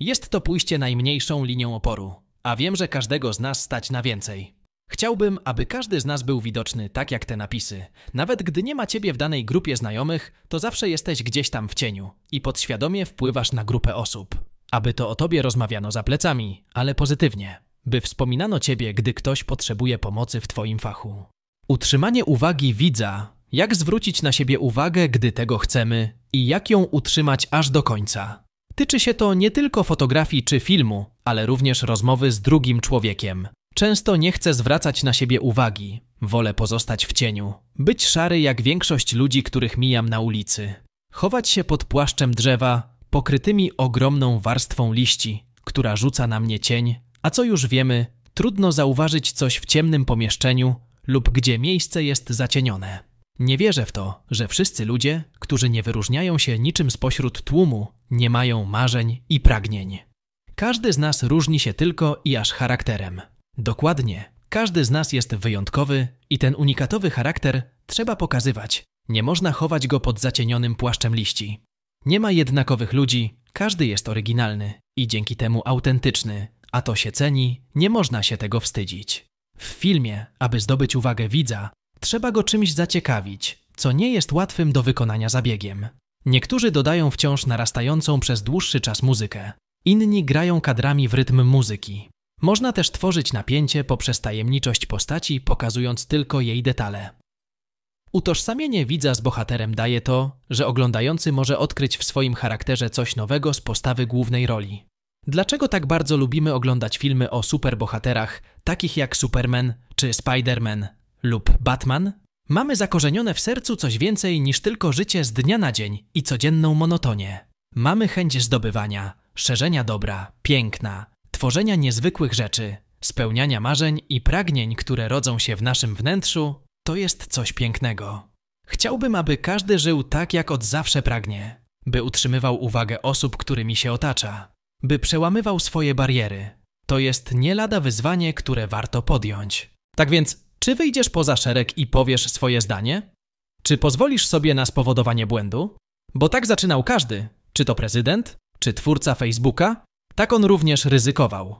Jest to pójście najmniejszą linią oporu, a wiem, że każdego z nas stać na więcej. Chciałbym, aby każdy z nas był widoczny tak jak te napisy. Nawet gdy nie ma ciebie w danej grupie znajomych, to zawsze jesteś gdzieś tam w cieniu i podświadomie wpływasz na grupę osób. Aby to o tobie rozmawiano za plecami, ale pozytywnie. By wspominano ciebie, gdy ktoś potrzebuje pomocy w twoim fachu. Utrzymanie uwagi widza, jak zwrócić na siebie uwagę, gdy tego chcemy i jak ją utrzymać aż do końca. Tyczy się to nie tylko fotografii czy filmu, ale również rozmowy z drugim człowiekiem. Często nie chcę zwracać na siebie uwagi, wolę pozostać w cieniu, być szary jak większość ludzi, których mijam na ulicy, chować się pod płaszczem drzewa, pokrytymi ogromną warstwą liści, która rzuca na mnie cień, a co już wiemy, trudno zauważyć coś w ciemnym pomieszczeniu lub gdzie miejsce jest zacienione. Nie wierzę w to, że wszyscy ludzie, którzy nie wyróżniają się niczym spośród tłumu, nie mają marzeń i pragnień. Każdy z nas różni się tylko i aż charakterem. Dokładnie. Każdy z nas jest wyjątkowy i ten unikatowy charakter trzeba pokazywać. Nie można chować go pod zacienionym płaszczem liści. Nie ma jednakowych ludzi, każdy jest oryginalny i dzięki temu autentyczny, a to się ceni, nie można się tego wstydzić. W filmie, aby zdobyć uwagę widza, trzeba go czymś zaciekawić, co nie jest łatwym do wykonania zabiegiem. Niektórzy dodają wciąż narastającą przez dłuższy czas muzykę, inni grają kadrami w rytm muzyki. Można też tworzyć napięcie poprzez tajemniczość postaci, pokazując tylko jej detale. Utożsamienie widza z bohaterem daje to, że oglądający może odkryć w swoim charakterze coś nowego z postawy głównej roli. Dlaczego tak bardzo lubimy oglądać filmy o superbohaterach, takich jak Superman czy Spider-Man lub Batman? Mamy zakorzenione w sercu coś więcej niż tylko życie z dnia na dzień i codzienną monotonię. Mamy chęć zdobywania, szerzenia dobra, piękna, tworzenia niezwykłych rzeczy, spełniania marzeń i pragnień, które rodzą się w naszym wnętrzu, to jest coś pięknego. Chciałbym, aby każdy żył tak, jak od zawsze pragnie, by utrzymywał uwagę osób, którymi się otacza, by przełamywał swoje bariery. To jest nie lada wyzwanie, które warto podjąć. Tak więc, czy wyjdziesz poza szereg i powiesz swoje zdanie? Czy pozwolisz sobie na spowodowanie błędu? Bo tak zaczynał każdy, czy to prezydent, czy twórca Facebooka, tak on również ryzykował.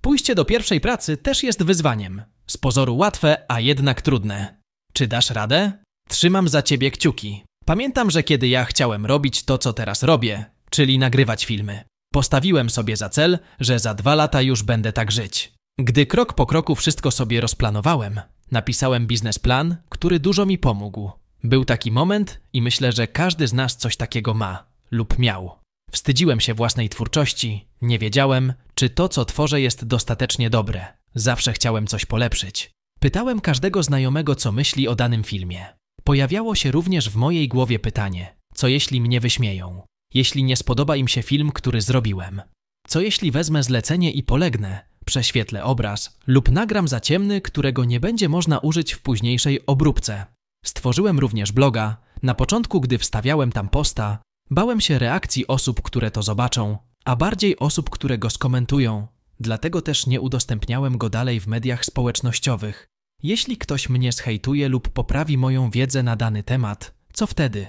Pójście do pierwszej pracy też jest wyzwaniem. Z pozoru łatwe, a jednak trudne. Czy dasz radę? Trzymam za ciebie kciuki. Pamiętam, że kiedy ja chciałem robić to, co teraz robię, czyli nagrywać filmy, postawiłem sobie za cel, że za dwa lata już będę tak żyć. Gdy krok po kroku wszystko sobie rozplanowałem, napisałem biznesplan, który dużo mi pomógł. Był taki moment i myślę, że każdy z nas coś takiego ma lub miał. Wstydziłem się własnej twórczości, nie wiedziałem, czy to, co tworzę, jest dostatecznie dobre. Zawsze chciałem coś polepszyć. Pytałem każdego znajomego, co myśli o danym filmie. Pojawiało się również w mojej głowie pytanie: co jeśli mnie wyśmieją? Jeśli nie spodoba im się film, który zrobiłem? Co jeśli wezmę zlecenie i polegnę, prześwietlę obraz lub nagram za ciemny, którego nie będzie można użyć w późniejszej obróbce? Stworzyłem również bloga. Na początku, gdy wstawiałem tam posta, Bałem się reakcji osób, które to zobaczą, a bardziej osób, które go skomentują. Dlatego też nie udostępniałem go dalej w mediach społecznościowych. Jeśli ktoś mnie zhejtuje lub poprawi moją wiedzę na dany temat, co wtedy?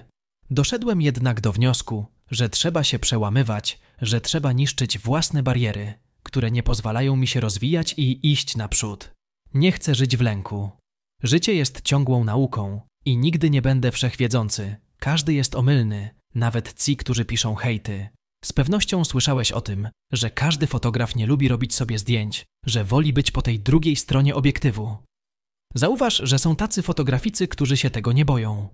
Doszedłem jednak do wniosku, że trzeba się przełamywać, że trzeba niszczyć własne bariery, które nie pozwalają mi się rozwijać i iść naprzód. Nie chcę żyć w lęku. Życie jest ciągłą nauką i nigdy nie będę wszechwiedzący. Każdy jest omylny, nawet ci, którzy piszą hejty. Z pewnością słyszałeś o tym, że każdy fotograf nie lubi robić sobie zdjęć, że woli być po tej drugiej stronie obiektywu. Zauważ, że są tacy fotograficy, którzy się tego nie boją.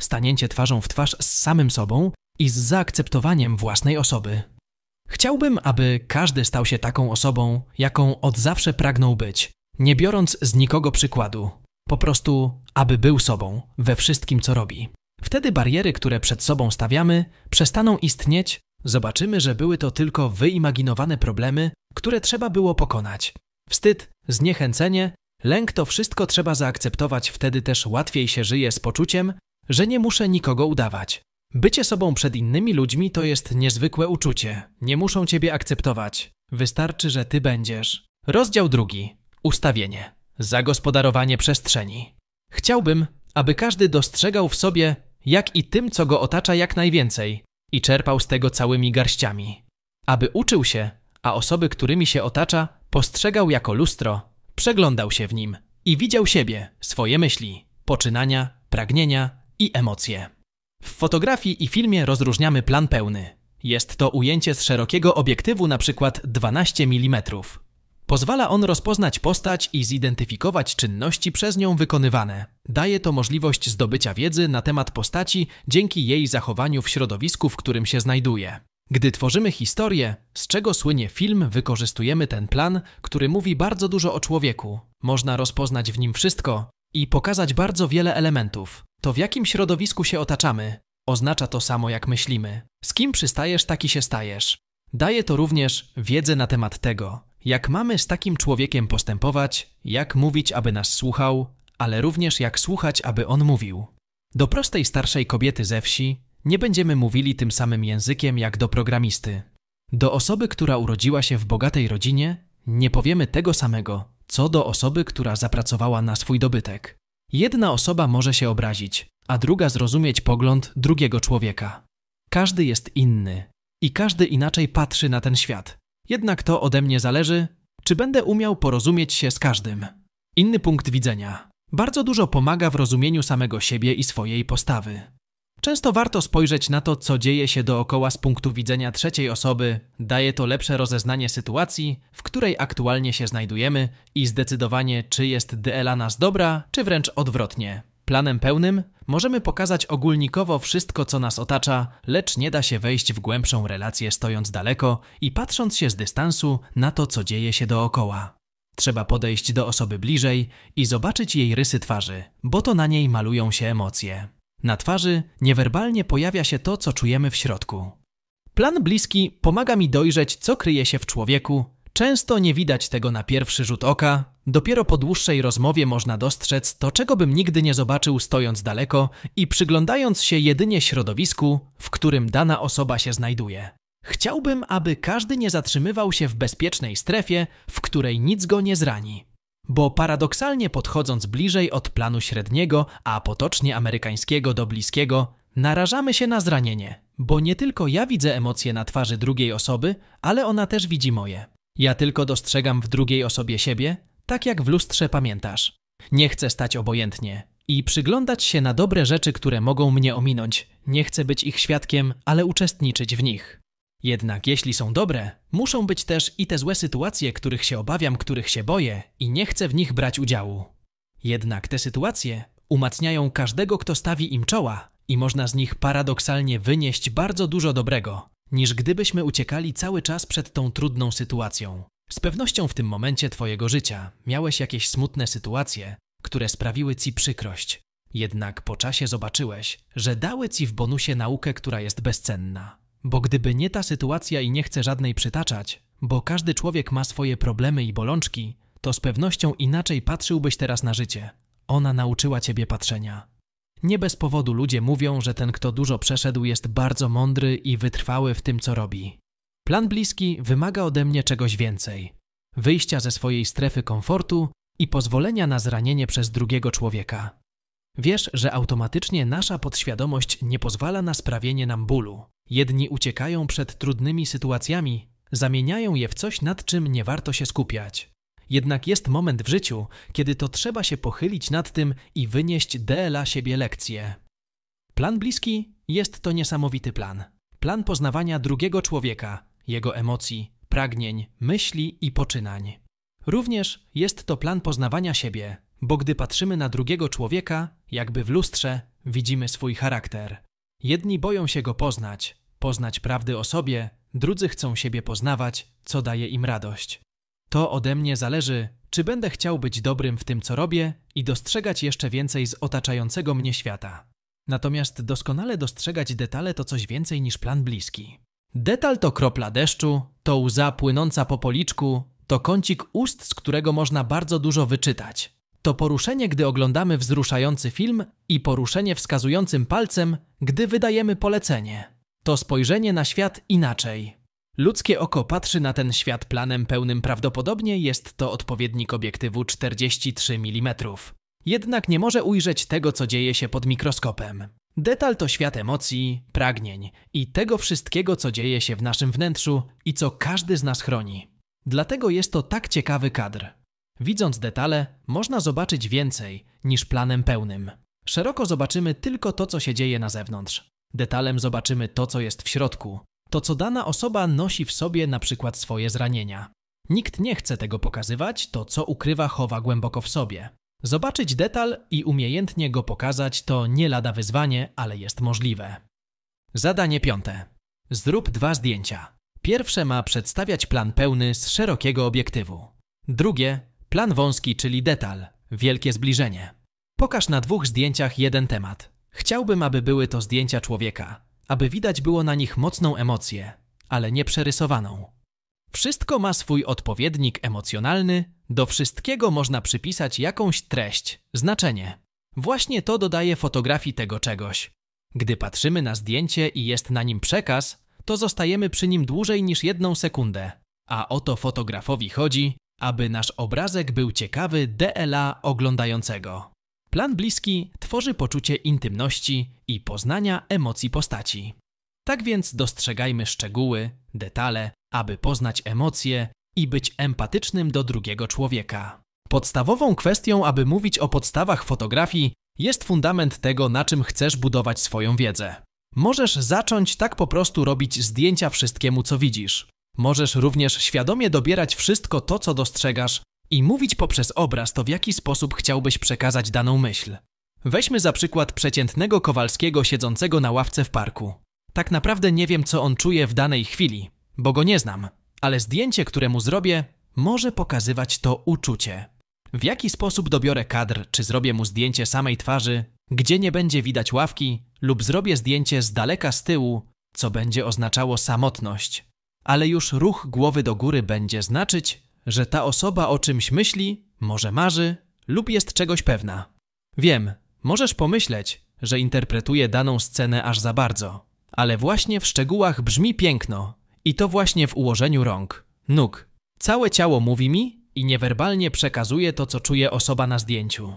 Stanięcie twarzą w twarz z samym sobą i z zaakceptowaniem własnej osoby. Chciałbym, aby każdy stał się taką osobą, jaką od zawsze pragnął być, nie biorąc z nikogo przykładu. Po prostu, aby był sobą we wszystkim, co robi. Wtedy bariery, które przed sobą stawiamy, przestaną istnieć, zobaczymy, że były to tylko wyimaginowane problemy, które trzeba było pokonać. Wstyd, zniechęcenie, lęk to wszystko trzeba zaakceptować, wtedy też łatwiej się żyje z poczuciem, że nie muszę nikogo udawać. Bycie sobą przed innymi ludźmi to jest niezwykłe uczucie. Nie muszą ciebie akceptować. Wystarczy, że ty będziesz. Rozdział drugi. Ustawienie. Zagospodarowanie przestrzeni. Chciałbym, aby każdy dostrzegał w sobie jak i tym, co go otacza jak najwięcej i czerpał z tego całymi garściami. Aby uczył się, a osoby, którymi się otacza, postrzegał jako lustro, przeglądał się w nim i widział siebie, swoje myśli, poczynania, pragnienia i emocje. W fotografii i filmie rozróżniamy plan pełny. Jest to ujęcie z szerokiego obiektywu na przykład 12 mm Pozwala on rozpoznać postać i zidentyfikować czynności przez nią wykonywane. Daje to możliwość zdobycia wiedzy na temat postaci dzięki jej zachowaniu w środowisku, w którym się znajduje. Gdy tworzymy historię, z czego słynie film, wykorzystujemy ten plan, który mówi bardzo dużo o człowieku. Można rozpoznać w nim wszystko i pokazać bardzo wiele elementów. To w jakim środowisku się otaczamy, oznacza to samo jak myślimy. Z kim przystajesz, taki się stajesz. Daje to również wiedzę na temat tego, jak mamy z takim człowiekiem postępować, jak mówić, aby nas słuchał, ale również jak słuchać, aby on mówił. Do prostej starszej kobiety ze wsi nie będziemy mówili tym samym językiem jak do programisty. Do osoby, która urodziła się w bogatej rodzinie, nie powiemy tego samego, co do osoby, która zapracowała na swój dobytek. Jedna osoba może się obrazić, a druga zrozumieć pogląd drugiego człowieka. Każdy jest inny i każdy inaczej patrzy na ten świat. Jednak to ode mnie zależy, czy będę umiał porozumieć się z każdym. Inny punkt widzenia. Bardzo dużo pomaga w rozumieniu samego siebie i swojej postawy. Często warto spojrzeć na to, co dzieje się dookoła z punktu widzenia trzeciej osoby, daje to lepsze rozeznanie sytuacji, w której aktualnie się znajdujemy i zdecydowanie, czy jest DLA nas dobra, czy wręcz odwrotnie. Planem pełnym Możemy pokazać ogólnikowo wszystko, co nas otacza, lecz nie da się wejść w głębszą relację stojąc daleko i patrząc się z dystansu na to, co dzieje się dookoła. Trzeba podejść do osoby bliżej i zobaczyć jej rysy twarzy, bo to na niej malują się emocje. Na twarzy niewerbalnie pojawia się to, co czujemy w środku. Plan bliski pomaga mi dojrzeć, co kryje się w człowieku, Często nie widać tego na pierwszy rzut oka, dopiero po dłuższej rozmowie można dostrzec to, czego bym nigdy nie zobaczył stojąc daleko i przyglądając się jedynie środowisku, w którym dana osoba się znajduje. Chciałbym, aby każdy nie zatrzymywał się w bezpiecznej strefie, w której nic go nie zrani. Bo paradoksalnie podchodząc bliżej od planu średniego, a potocznie amerykańskiego do bliskiego, narażamy się na zranienie, bo nie tylko ja widzę emocje na twarzy drugiej osoby, ale ona też widzi moje. Ja tylko dostrzegam w drugiej osobie siebie, tak jak w lustrze pamiętasz. Nie chcę stać obojętnie i przyglądać się na dobre rzeczy, które mogą mnie ominąć. Nie chcę być ich świadkiem, ale uczestniczyć w nich. Jednak jeśli są dobre, muszą być też i te złe sytuacje, których się obawiam, których się boję i nie chcę w nich brać udziału. Jednak te sytuacje umacniają każdego, kto stawi im czoła i można z nich paradoksalnie wynieść bardzo dużo dobrego niż gdybyśmy uciekali cały czas przed tą trudną sytuacją. Z pewnością w tym momencie Twojego życia miałeś jakieś smutne sytuacje, które sprawiły Ci przykrość. Jednak po czasie zobaczyłeś, że dały Ci w bonusie naukę, która jest bezcenna. Bo gdyby nie ta sytuacja i nie chcę żadnej przytaczać, bo każdy człowiek ma swoje problemy i bolączki, to z pewnością inaczej patrzyłbyś teraz na życie. Ona nauczyła Ciebie patrzenia. Nie bez powodu ludzie mówią, że ten, kto dużo przeszedł, jest bardzo mądry i wytrwały w tym, co robi. Plan bliski wymaga ode mnie czegoś więcej: wyjścia ze swojej strefy komfortu i pozwolenia na zranienie przez drugiego człowieka. Wiesz, że automatycznie nasza podświadomość nie pozwala na sprawienie nam bólu. Jedni uciekają przed trudnymi sytuacjami, zamieniają je w coś, nad czym nie warto się skupiać. Jednak jest moment w życiu, kiedy to trzeba się pochylić nad tym i wynieść dla siebie lekcję. Plan bliski jest to niesamowity plan. Plan poznawania drugiego człowieka, jego emocji, pragnień, myśli i poczynań. Również jest to plan poznawania siebie, bo gdy patrzymy na drugiego człowieka, jakby w lustrze, widzimy swój charakter. Jedni boją się go poznać, poznać prawdy o sobie, drudzy chcą siebie poznawać, co daje im radość. To ode mnie zależy, czy będę chciał być dobrym w tym, co robię i dostrzegać jeszcze więcej z otaczającego mnie świata. Natomiast doskonale dostrzegać detale to coś więcej niż plan bliski. Detal to kropla deszczu, to łza płynąca po policzku, to kącik ust, z którego można bardzo dużo wyczytać. To poruszenie, gdy oglądamy wzruszający film i poruszenie wskazującym palcem, gdy wydajemy polecenie. To spojrzenie na świat inaczej. Ludzkie oko patrzy na ten świat planem pełnym prawdopodobnie jest to odpowiednik obiektywu 43 mm. Jednak nie może ujrzeć tego, co dzieje się pod mikroskopem. Detal to świat emocji, pragnień i tego wszystkiego, co dzieje się w naszym wnętrzu i co każdy z nas chroni. Dlatego jest to tak ciekawy kadr. Widząc detale, można zobaczyć więcej niż planem pełnym. Szeroko zobaczymy tylko to, co się dzieje na zewnątrz. Detalem zobaczymy to, co jest w środku, to co dana osoba nosi w sobie na przykład swoje zranienia. Nikt nie chce tego pokazywać, to co ukrywa chowa głęboko w sobie. Zobaczyć detal i umiejętnie go pokazać to nie lada wyzwanie, ale jest możliwe. Zadanie piąte. Zrób dwa zdjęcia. Pierwsze ma przedstawiać plan pełny z szerokiego obiektywu. Drugie plan wąski, czyli detal, wielkie zbliżenie. Pokaż na dwóch zdjęciach jeden temat. Chciałbym, aby były to zdjęcia człowieka aby widać było na nich mocną emocję, ale nie przerysowaną. Wszystko ma swój odpowiednik emocjonalny, do wszystkiego można przypisać jakąś treść, znaczenie. Właśnie to dodaje fotografii tego czegoś. Gdy patrzymy na zdjęcie i jest na nim przekaz, to zostajemy przy nim dłużej niż jedną sekundę. A o to fotografowi chodzi, aby nasz obrazek był ciekawy DLA oglądającego. Plan bliski tworzy poczucie intymności i poznania emocji postaci. Tak więc dostrzegajmy szczegóły, detale, aby poznać emocje i być empatycznym do drugiego człowieka. Podstawową kwestią, aby mówić o podstawach fotografii, jest fundament tego, na czym chcesz budować swoją wiedzę. Możesz zacząć tak po prostu robić zdjęcia wszystkiemu, co widzisz. Możesz również świadomie dobierać wszystko to, co dostrzegasz, i mówić poprzez obraz to, w jaki sposób chciałbyś przekazać daną myśl. Weźmy za przykład przeciętnego Kowalskiego siedzącego na ławce w parku. Tak naprawdę nie wiem, co on czuje w danej chwili, bo go nie znam, ale zdjęcie, które mu zrobię, może pokazywać to uczucie. W jaki sposób dobiorę kadr, czy zrobię mu zdjęcie samej twarzy, gdzie nie będzie widać ławki, lub zrobię zdjęcie z daleka z tyłu, co będzie oznaczało samotność. Ale już ruch głowy do góry będzie znaczyć, że ta osoba o czymś myśli, może marzy lub jest czegoś pewna. Wiem, możesz pomyśleć, że interpretuję daną scenę aż za bardzo, ale właśnie w szczegółach brzmi piękno i to właśnie w ułożeniu rąk, nóg. Całe ciało mówi mi i niewerbalnie przekazuje to, co czuje osoba na zdjęciu.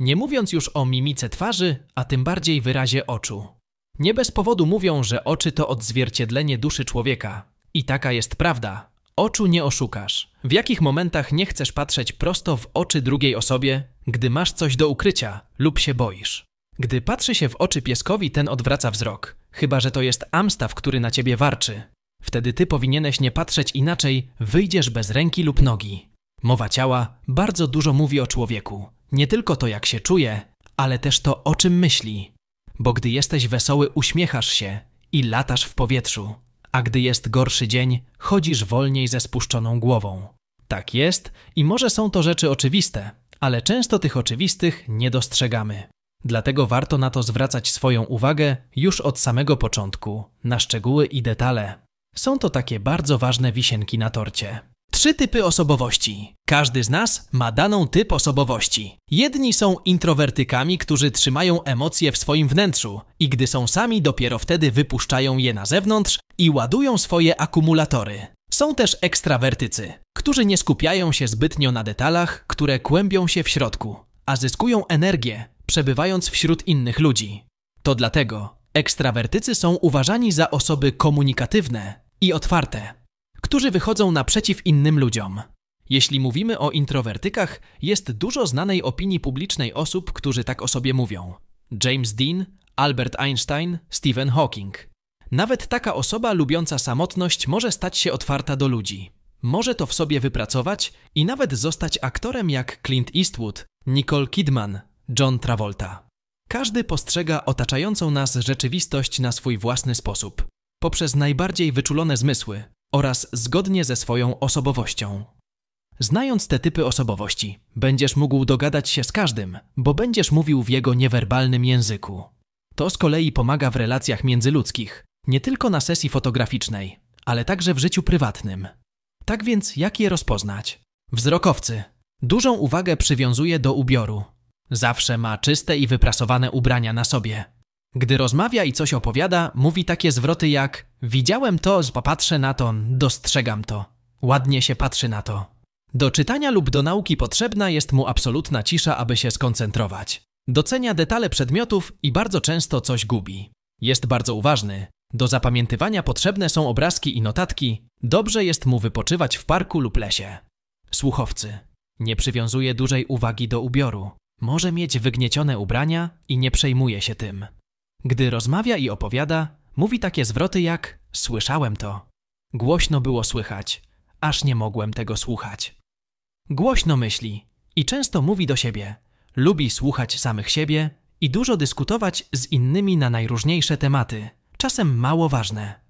Nie mówiąc już o mimice twarzy, a tym bardziej wyrazie oczu. Nie bez powodu mówią, że oczy to odzwierciedlenie duszy człowieka. I taka jest prawda. Oczu nie oszukasz. W jakich momentach nie chcesz patrzeć prosto w oczy drugiej osobie, gdy masz coś do ukrycia lub się boisz? Gdy patrzy się w oczy pieskowi, ten odwraca wzrok, chyba że to jest amstaw, który na ciebie warczy. Wtedy ty powinieneś nie patrzeć inaczej, wyjdziesz bez ręki lub nogi. Mowa ciała bardzo dużo mówi o człowieku. Nie tylko to, jak się czuje, ale też to, o czym myśli. Bo gdy jesteś wesoły, uśmiechasz się i latasz w powietrzu a gdy jest gorszy dzień, chodzisz wolniej ze spuszczoną głową. Tak jest i może są to rzeczy oczywiste, ale często tych oczywistych nie dostrzegamy. Dlatego warto na to zwracać swoją uwagę już od samego początku, na szczegóły i detale. Są to takie bardzo ważne wisienki na torcie trzy typy osobowości. Każdy z nas ma daną typ osobowości. Jedni są introwertykami, którzy trzymają emocje w swoim wnętrzu i gdy są sami, dopiero wtedy wypuszczają je na zewnątrz i ładują swoje akumulatory. Są też ekstrawertycy, którzy nie skupiają się zbytnio na detalach, które kłębią się w środku, a zyskują energię, przebywając wśród innych ludzi. To dlatego ekstrawertycy są uważani za osoby komunikatywne i otwarte którzy wychodzą naprzeciw innym ludziom. Jeśli mówimy o introwertykach, jest dużo znanej opinii publicznej osób, którzy tak o sobie mówią. James Dean, Albert Einstein, Stephen Hawking. Nawet taka osoba lubiąca samotność może stać się otwarta do ludzi. Może to w sobie wypracować i nawet zostać aktorem jak Clint Eastwood, Nicole Kidman, John Travolta. Każdy postrzega otaczającą nas rzeczywistość na swój własny sposób, poprzez najbardziej wyczulone zmysły, oraz zgodnie ze swoją osobowością. Znając te typy osobowości, będziesz mógł dogadać się z każdym, bo będziesz mówił w jego niewerbalnym języku. To z kolei pomaga w relacjach międzyludzkich, nie tylko na sesji fotograficznej, ale także w życiu prywatnym. Tak więc, jak je rozpoznać? Wzrokowcy. Dużą uwagę przywiązuje do ubioru. Zawsze ma czyste i wyprasowane ubrania na sobie. Gdy rozmawia i coś opowiada, mówi takie zwroty jak widziałem to, popatrzę na to, dostrzegam to, ładnie się patrzy na to. Do czytania lub do nauki potrzebna jest mu absolutna cisza, aby się skoncentrować. Docenia detale przedmiotów i bardzo często coś gubi. Jest bardzo uważny. Do zapamiętywania potrzebne są obrazki i notatki. Dobrze jest mu wypoczywać w parku lub lesie. Słuchowcy. Nie przywiązuje dużej uwagi do ubioru. Może mieć wygniecione ubrania i nie przejmuje się tym. Gdy rozmawia i opowiada, mówi takie zwroty jak słyszałem to. Głośno było słychać, aż nie mogłem tego słuchać. Głośno myśli i często mówi do siebie. Lubi słuchać samych siebie i dużo dyskutować z innymi na najróżniejsze tematy, czasem mało ważne.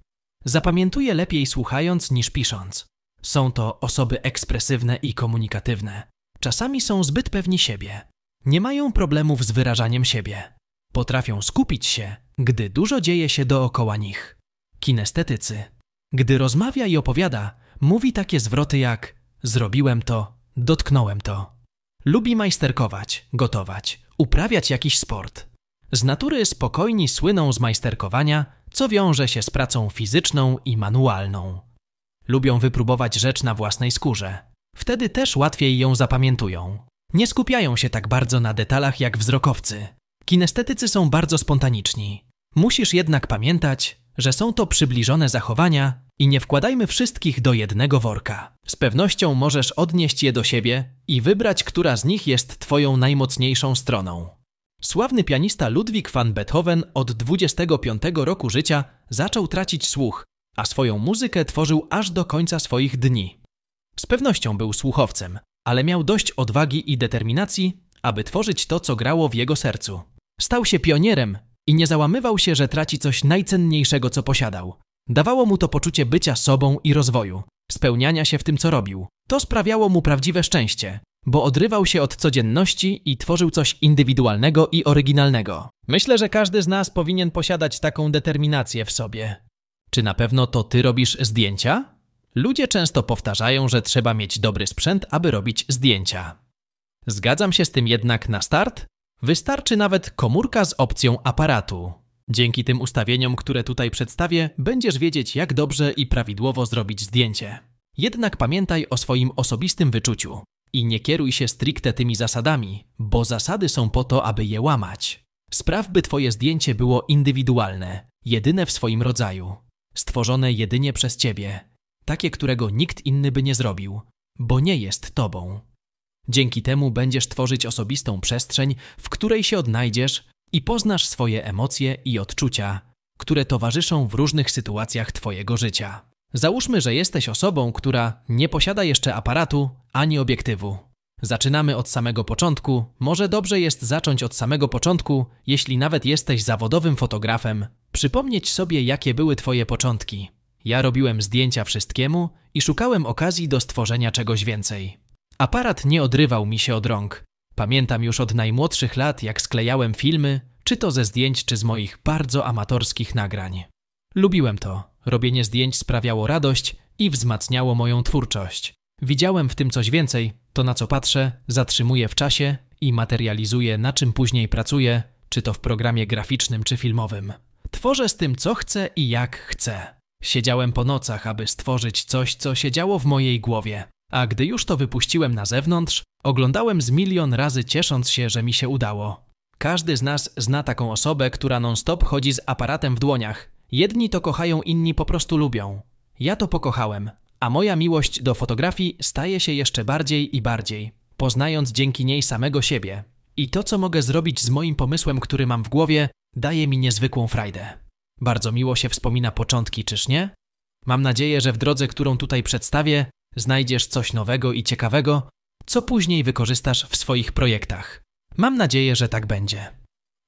Zapamiętuje lepiej słuchając niż pisząc. Są to osoby ekspresywne i komunikatywne. Czasami są zbyt pewni siebie. Nie mają problemów z wyrażaniem siebie. Potrafią skupić się, gdy dużo dzieje się dookoła nich. Kinestetycy. Gdy rozmawia i opowiada, mówi takie zwroty jak zrobiłem to, dotknąłem to. Lubi majsterkować, gotować, uprawiać jakiś sport. Z natury spokojni słyną z majsterkowania, co wiąże się z pracą fizyczną i manualną. Lubią wypróbować rzecz na własnej skórze. Wtedy też łatwiej ją zapamiętują. Nie skupiają się tak bardzo na detalach jak wzrokowcy kinestetycy są bardzo spontaniczni. Musisz jednak pamiętać, że są to przybliżone zachowania i nie wkładajmy wszystkich do jednego worka. Z pewnością możesz odnieść je do siebie i wybrać, która z nich jest twoją najmocniejszą stroną. Sławny pianista Ludwig van Beethoven od 25 roku życia zaczął tracić słuch, a swoją muzykę tworzył aż do końca swoich dni. Z pewnością był słuchowcem, ale miał dość odwagi i determinacji, aby tworzyć to, co grało w jego sercu. Stał się pionierem i nie załamywał się, że traci coś najcenniejszego, co posiadał. Dawało mu to poczucie bycia sobą i rozwoju, spełniania się w tym, co robił. To sprawiało mu prawdziwe szczęście, bo odrywał się od codzienności i tworzył coś indywidualnego i oryginalnego. Myślę, że każdy z nas powinien posiadać taką determinację w sobie. Czy na pewno to ty robisz zdjęcia? Ludzie często powtarzają, że trzeba mieć dobry sprzęt, aby robić zdjęcia. Zgadzam się z tym jednak na start, Wystarczy nawet komórka z opcją aparatu. Dzięki tym ustawieniom, które tutaj przedstawię, będziesz wiedzieć jak dobrze i prawidłowo zrobić zdjęcie. Jednak pamiętaj o swoim osobistym wyczuciu i nie kieruj się stricte tymi zasadami, bo zasady są po to, aby je łamać. Spraw, by Twoje zdjęcie było indywidualne, jedyne w swoim rodzaju, stworzone jedynie przez Ciebie, takie, którego nikt inny by nie zrobił, bo nie jest Tobą. Dzięki temu będziesz tworzyć osobistą przestrzeń, w której się odnajdziesz i poznasz swoje emocje i odczucia, które towarzyszą w różnych sytuacjach Twojego życia. Załóżmy, że jesteś osobą, która nie posiada jeszcze aparatu ani obiektywu. Zaczynamy od samego początku. Może dobrze jest zacząć od samego początku, jeśli nawet jesteś zawodowym fotografem. Przypomnieć sobie, jakie były Twoje początki. Ja robiłem zdjęcia wszystkiemu i szukałem okazji do stworzenia czegoś więcej. Aparat nie odrywał mi się od rąk. Pamiętam już od najmłodszych lat, jak sklejałem filmy, czy to ze zdjęć, czy z moich bardzo amatorskich nagrań. Lubiłem to. Robienie zdjęć sprawiało radość i wzmacniało moją twórczość. Widziałem w tym coś więcej, to na co patrzę, zatrzymuję w czasie i materializuję, na czym później pracuję, czy to w programie graficznym, czy filmowym. Tworzę z tym, co chcę i jak chcę. Siedziałem po nocach, aby stworzyć coś, co się działo w mojej głowie a gdy już to wypuściłem na zewnątrz, oglądałem z milion razy ciesząc się, że mi się udało. Każdy z nas zna taką osobę, która non-stop chodzi z aparatem w dłoniach. Jedni to kochają, inni po prostu lubią. Ja to pokochałem, a moja miłość do fotografii staje się jeszcze bardziej i bardziej, poznając dzięki niej samego siebie. I to, co mogę zrobić z moim pomysłem, który mam w głowie, daje mi niezwykłą frajdę. Bardzo miło się wspomina początki, czyż nie? Mam nadzieję, że w drodze, którą tutaj przedstawię, Znajdziesz coś nowego i ciekawego, co później wykorzystasz w swoich projektach. Mam nadzieję, że tak będzie.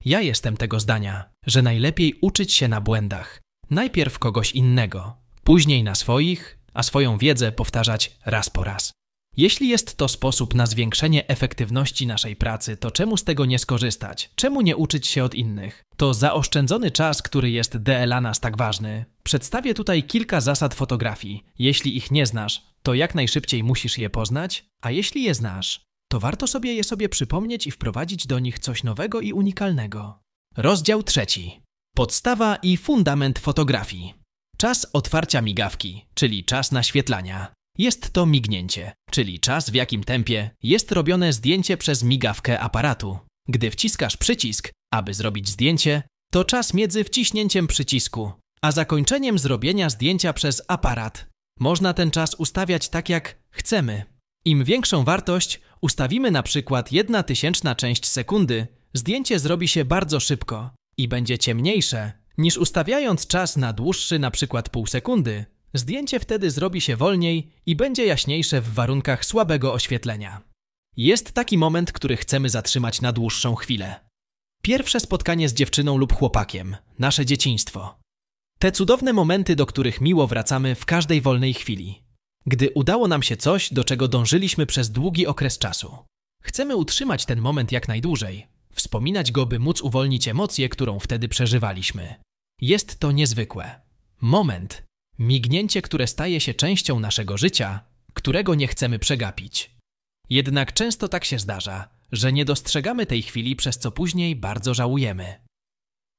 Ja jestem tego zdania, że najlepiej uczyć się na błędach. Najpierw kogoś innego, później na swoich, a swoją wiedzę powtarzać raz po raz. Jeśli jest to sposób na zwiększenie efektywności naszej pracy, to czemu z tego nie skorzystać? Czemu nie uczyć się od innych? To zaoszczędzony czas, który jest dla nas tak ważny. Przedstawię tutaj kilka zasad fotografii. Jeśli ich nie znasz, to jak najszybciej musisz je poznać, a jeśli je znasz, to warto sobie je sobie przypomnieć i wprowadzić do nich coś nowego i unikalnego. Rozdział trzeci. Podstawa i fundament fotografii. Czas otwarcia migawki, czyli czas naświetlania. Jest to mignięcie, czyli czas w jakim tempie jest robione zdjęcie przez migawkę aparatu. Gdy wciskasz przycisk, aby zrobić zdjęcie, to czas między wciśnięciem przycisku, a zakończeniem zrobienia zdjęcia przez aparat można ten czas ustawiać tak, jak chcemy. Im większą wartość ustawimy na przykład jedna tysięczna część sekundy, zdjęcie zrobi się bardzo szybko i będzie ciemniejsze, niż ustawiając czas na dłuższy na przykład pół sekundy. Zdjęcie wtedy zrobi się wolniej i będzie jaśniejsze w warunkach słabego oświetlenia. Jest taki moment, który chcemy zatrzymać na dłuższą chwilę. Pierwsze spotkanie z dziewczyną lub chłopakiem, nasze dzieciństwo. Te cudowne momenty, do których miło wracamy w każdej wolnej chwili. Gdy udało nam się coś, do czego dążyliśmy przez długi okres czasu. Chcemy utrzymać ten moment jak najdłużej, wspominać go, by móc uwolnić emocję, którą wtedy przeżywaliśmy. Jest to niezwykłe. Moment, mignięcie, które staje się częścią naszego życia, którego nie chcemy przegapić. Jednak często tak się zdarza, że nie dostrzegamy tej chwili, przez co później bardzo żałujemy.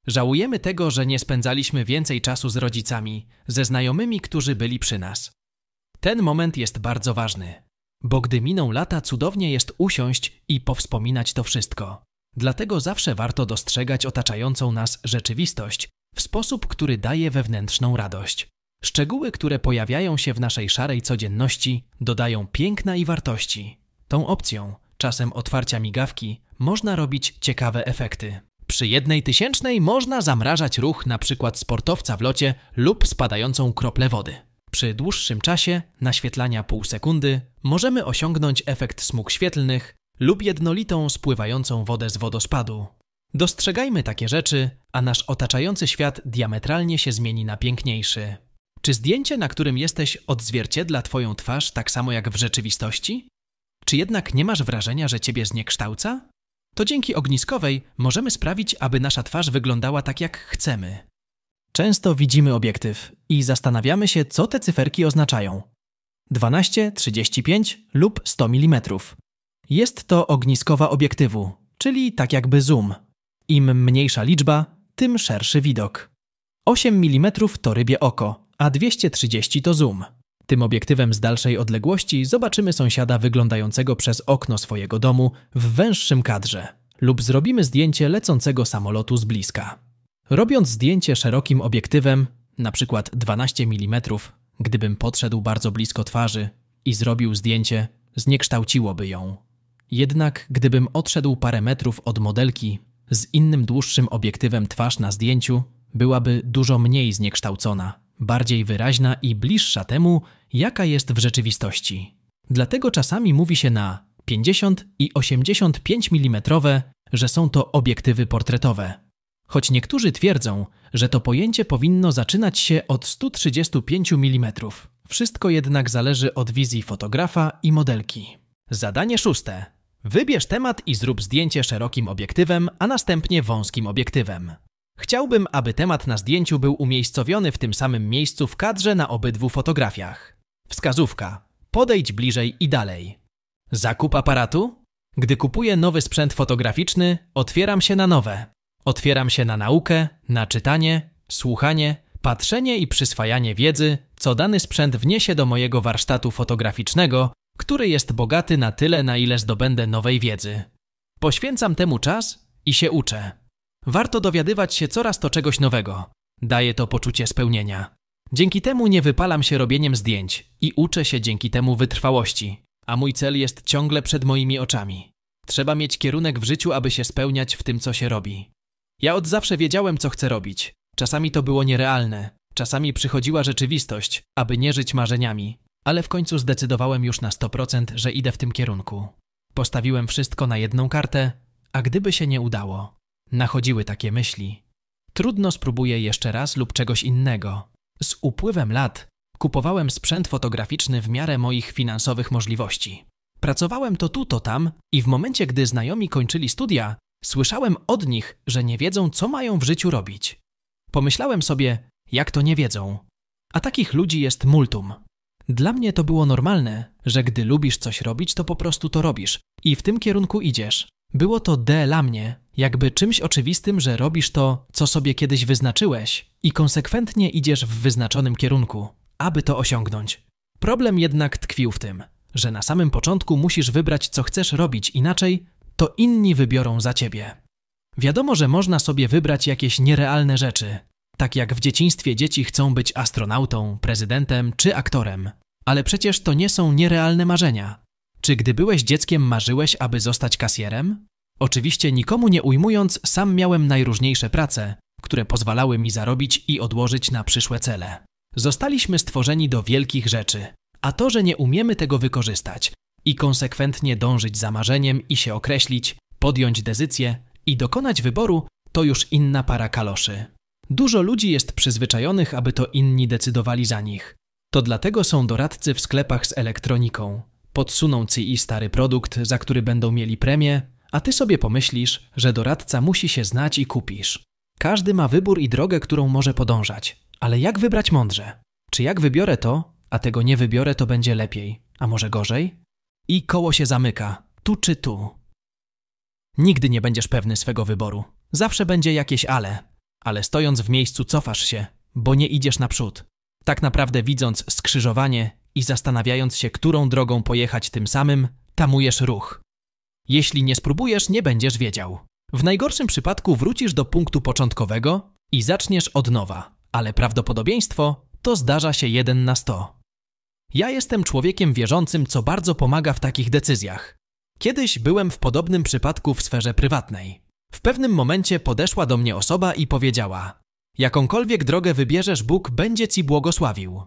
Żałujemy tego, że nie spędzaliśmy więcej czasu z rodzicami, ze znajomymi, którzy byli przy nas. Ten moment jest bardzo ważny, bo gdy miną lata, cudownie jest usiąść i powspominać to wszystko. Dlatego zawsze warto dostrzegać otaczającą nas rzeczywistość w sposób, który daje wewnętrzną radość. Szczegóły, które pojawiają się w naszej szarej codzienności, dodają piękna i wartości. Tą opcją, czasem otwarcia migawki, można robić ciekawe efekty. Przy jednej tysięcznej można zamrażać ruch np. sportowca w locie lub spadającą kroplę wody. Przy dłuższym czasie, naświetlania pół sekundy, możemy osiągnąć efekt smug świetlnych lub jednolitą spływającą wodę z wodospadu. Dostrzegajmy takie rzeczy, a nasz otaczający świat diametralnie się zmieni na piękniejszy. Czy zdjęcie, na którym jesteś, odzwierciedla Twoją twarz tak samo jak w rzeczywistości? Czy jednak nie masz wrażenia, że Ciebie zniekształca? to dzięki ogniskowej możemy sprawić, aby nasza twarz wyglądała tak, jak chcemy. Często widzimy obiektyw i zastanawiamy się, co te cyferki oznaczają. 12, 35 lub 100 mm. Jest to ogniskowa obiektywu, czyli tak jakby zoom. Im mniejsza liczba, tym szerszy widok. 8 mm to rybie oko, a 230 to zoom. Tym obiektywem z dalszej odległości zobaczymy sąsiada wyglądającego przez okno swojego domu w węższym kadrze lub zrobimy zdjęcie lecącego samolotu z bliska. Robiąc zdjęcie szerokim obiektywem, np. 12 mm, gdybym podszedł bardzo blisko twarzy i zrobił zdjęcie, zniekształciłoby ją. Jednak gdybym odszedł parę metrów od modelki, z innym dłuższym obiektywem twarz na zdjęciu byłaby dużo mniej zniekształcona bardziej wyraźna i bliższa temu, jaka jest w rzeczywistości. Dlatego czasami mówi się na 50 i 85 mm, że są to obiektywy portretowe. Choć niektórzy twierdzą, że to pojęcie powinno zaczynać się od 135 mm. Wszystko jednak zależy od wizji fotografa i modelki. Zadanie szóste. Wybierz temat i zrób zdjęcie szerokim obiektywem, a następnie wąskim obiektywem. Chciałbym, aby temat na zdjęciu był umiejscowiony w tym samym miejscu w kadrze na obydwu fotografiach. Wskazówka. Podejdź bliżej i dalej. Zakup aparatu? Gdy kupuję nowy sprzęt fotograficzny, otwieram się na nowe. Otwieram się na naukę, na czytanie, słuchanie, patrzenie i przyswajanie wiedzy, co dany sprzęt wniesie do mojego warsztatu fotograficznego, który jest bogaty na tyle, na ile zdobędę nowej wiedzy. Poświęcam temu czas i się uczę. Warto dowiadywać się coraz to czegoś nowego. Daje to poczucie spełnienia. Dzięki temu nie wypalam się robieniem zdjęć i uczę się dzięki temu wytrwałości, a mój cel jest ciągle przed moimi oczami. Trzeba mieć kierunek w życiu, aby się spełniać w tym, co się robi. Ja od zawsze wiedziałem, co chcę robić. Czasami to było nierealne, czasami przychodziła rzeczywistość, aby nie żyć marzeniami, ale w końcu zdecydowałem już na 100%, że idę w tym kierunku. Postawiłem wszystko na jedną kartę, a gdyby się nie udało, nachodziły takie myśli. Trudno spróbuję jeszcze raz lub czegoś innego. Z upływem lat kupowałem sprzęt fotograficzny w miarę moich finansowych możliwości. Pracowałem to tu, to tam i w momencie, gdy znajomi kończyli studia, słyszałem od nich, że nie wiedzą, co mają w życiu robić. Pomyślałem sobie, jak to nie wiedzą. A takich ludzi jest multum. Dla mnie to było normalne, że gdy lubisz coś robić, to po prostu to robisz i w tym kierunku idziesz. Było to D dla mnie, jakby czymś oczywistym, że robisz to, co sobie kiedyś wyznaczyłeś i konsekwentnie idziesz w wyznaczonym kierunku, aby to osiągnąć. Problem jednak tkwił w tym, że na samym początku musisz wybrać, co chcesz robić, inaczej to inni wybiorą za ciebie. Wiadomo, że można sobie wybrać jakieś nierealne rzeczy, tak jak w dzieciństwie dzieci chcą być astronautą, prezydentem czy aktorem. Ale przecież to nie są nierealne marzenia. Czy gdy byłeś dzieckiem marzyłeś, aby zostać kasjerem? Oczywiście nikomu nie ujmując, sam miałem najróżniejsze prace, które pozwalały mi zarobić i odłożyć na przyszłe cele. Zostaliśmy stworzeni do wielkich rzeczy, a to, że nie umiemy tego wykorzystać i konsekwentnie dążyć za marzeniem i się określić, podjąć decyzję i dokonać wyboru, to już inna para kaloszy. Dużo ludzi jest przyzwyczajonych, aby to inni decydowali za nich. To dlatego są doradcy w sklepach z elektroniką. Podsuną ci i stary produkt, za który będą mieli premię, a ty sobie pomyślisz, że doradca musi się znać i kupisz. Każdy ma wybór i drogę, którą może podążać, ale jak wybrać mądrze? Czy jak wybiorę to, a tego nie wybiorę, to będzie lepiej, a może gorzej? I koło się zamyka, tu czy tu. Nigdy nie będziesz pewny swego wyboru. Zawsze będzie jakieś ale. Ale stojąc w miejscu cofasz się, bo nie idziesz naprzód. Tak naprawdę widząc skrzyżowanie, i zastanawiając się, którą drogą pojechać tym samym, tamujesz ruch. Jeśli nie spróbujesz, nie będziesz wiedział. W najgorszym przypadku wrócisz do punktu początkowego i zaczniesz od nowa, ale prawdopodobieństwo to zdarza się jeden na sto. Ja jestem człowiekiem wierzącym, co bardzo pomaga w takich decyzjach. Kiedyś byłem w podobnym przypadku w sferze prywatnej. W pewnym momencie podeszła do mnie osoba i powiedziała: Jakąkolwiek drogę wybierzesz, Bóg będzie ci błogosławił.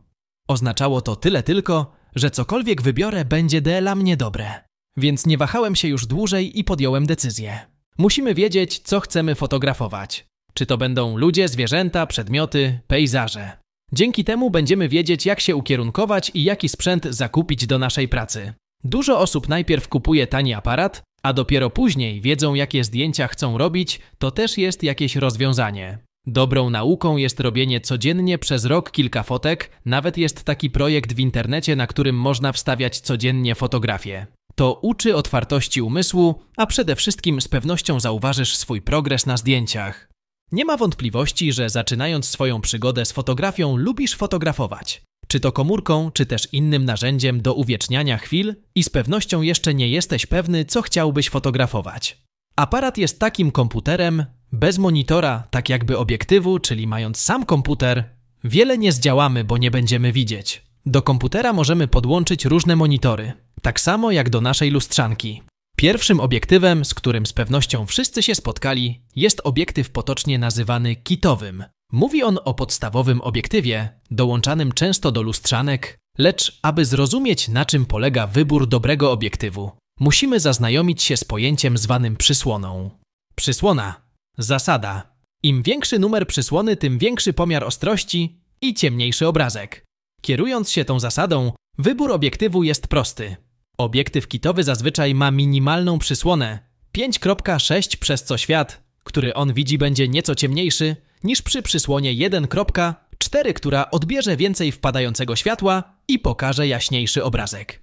Oznaczało to tyle tylko, że cokolwiek wybiorę będzie dla mnie dobre. Więc nie wahałem się już dłużej i podjąłem decyzję. Musimy wiedzieć, co chcemy fotografować. Czy to będą ludzie, zwierzęta, przedmioty, pejzaże. Dzięki temu będziemy wiedzieć, jak się ukierunkować i jaki sprzęt zakupić do naszej pracy. Dużo osób najpierw kupuje tani aparat, a dopiero później wiedzą, jakie zdjęcia chcą robić, to też jest jakieś rozwiązanie. Dobrą nauką jest robienie codziennie przez rok kilka fotek, nawet jest taki projekt w internecie, na którym można wstawiać codziennie fotografie. To uczy otwartości umysłu, a przede wszystkim z pewnością zauważysz swój progres na zdjęciach. Nie ma wątpliwości, że zaczynając swoją przygodę z fotografią, lubisz fotografować. Czy to komórką, czy też innym narzędziem do uwieczniania chwil, i z pewnością jeszcze nie jesteś pewny, co chciałbyś fotografować. Aparat jest takim komputerem, bez monitora, tak jakby obiektywu, czyli mając sam komputer, wiele nie zdziałamy, bo nie będziemy widzieć. Do komputera możemy podłączyć różne monitory, tak samo jak do naszej lustrzanki. Pierwszym obiektywem, z którym z pewnością wszyscy się spotkali, jest obiektyw potocznie nazywany kitowym. Mówi on o podstawowym obiektywie, dołączanym często do lustrzanek, lecz aby zrozumieć, na czym polega wybór dobrego obiektywu, musimy zaznajomić się z pojęciem zwanym przysłoną. Przysłona Zasada. Im większy numer przysłony, tym większy pomiar ostrości i ciemniejszy obrazek. Kierując się tą zasadą, wybór obiektywu jest prosty. Obiektyw kitowy zazwyczaj ma minimalną przysłonę 5.6 przez co świat, który on widzi będzie nieco ciemniejszy niż przy przysłonie 1.4, która odbierze więcej wpadającego światła i pokaże jaśniejszy obrazek.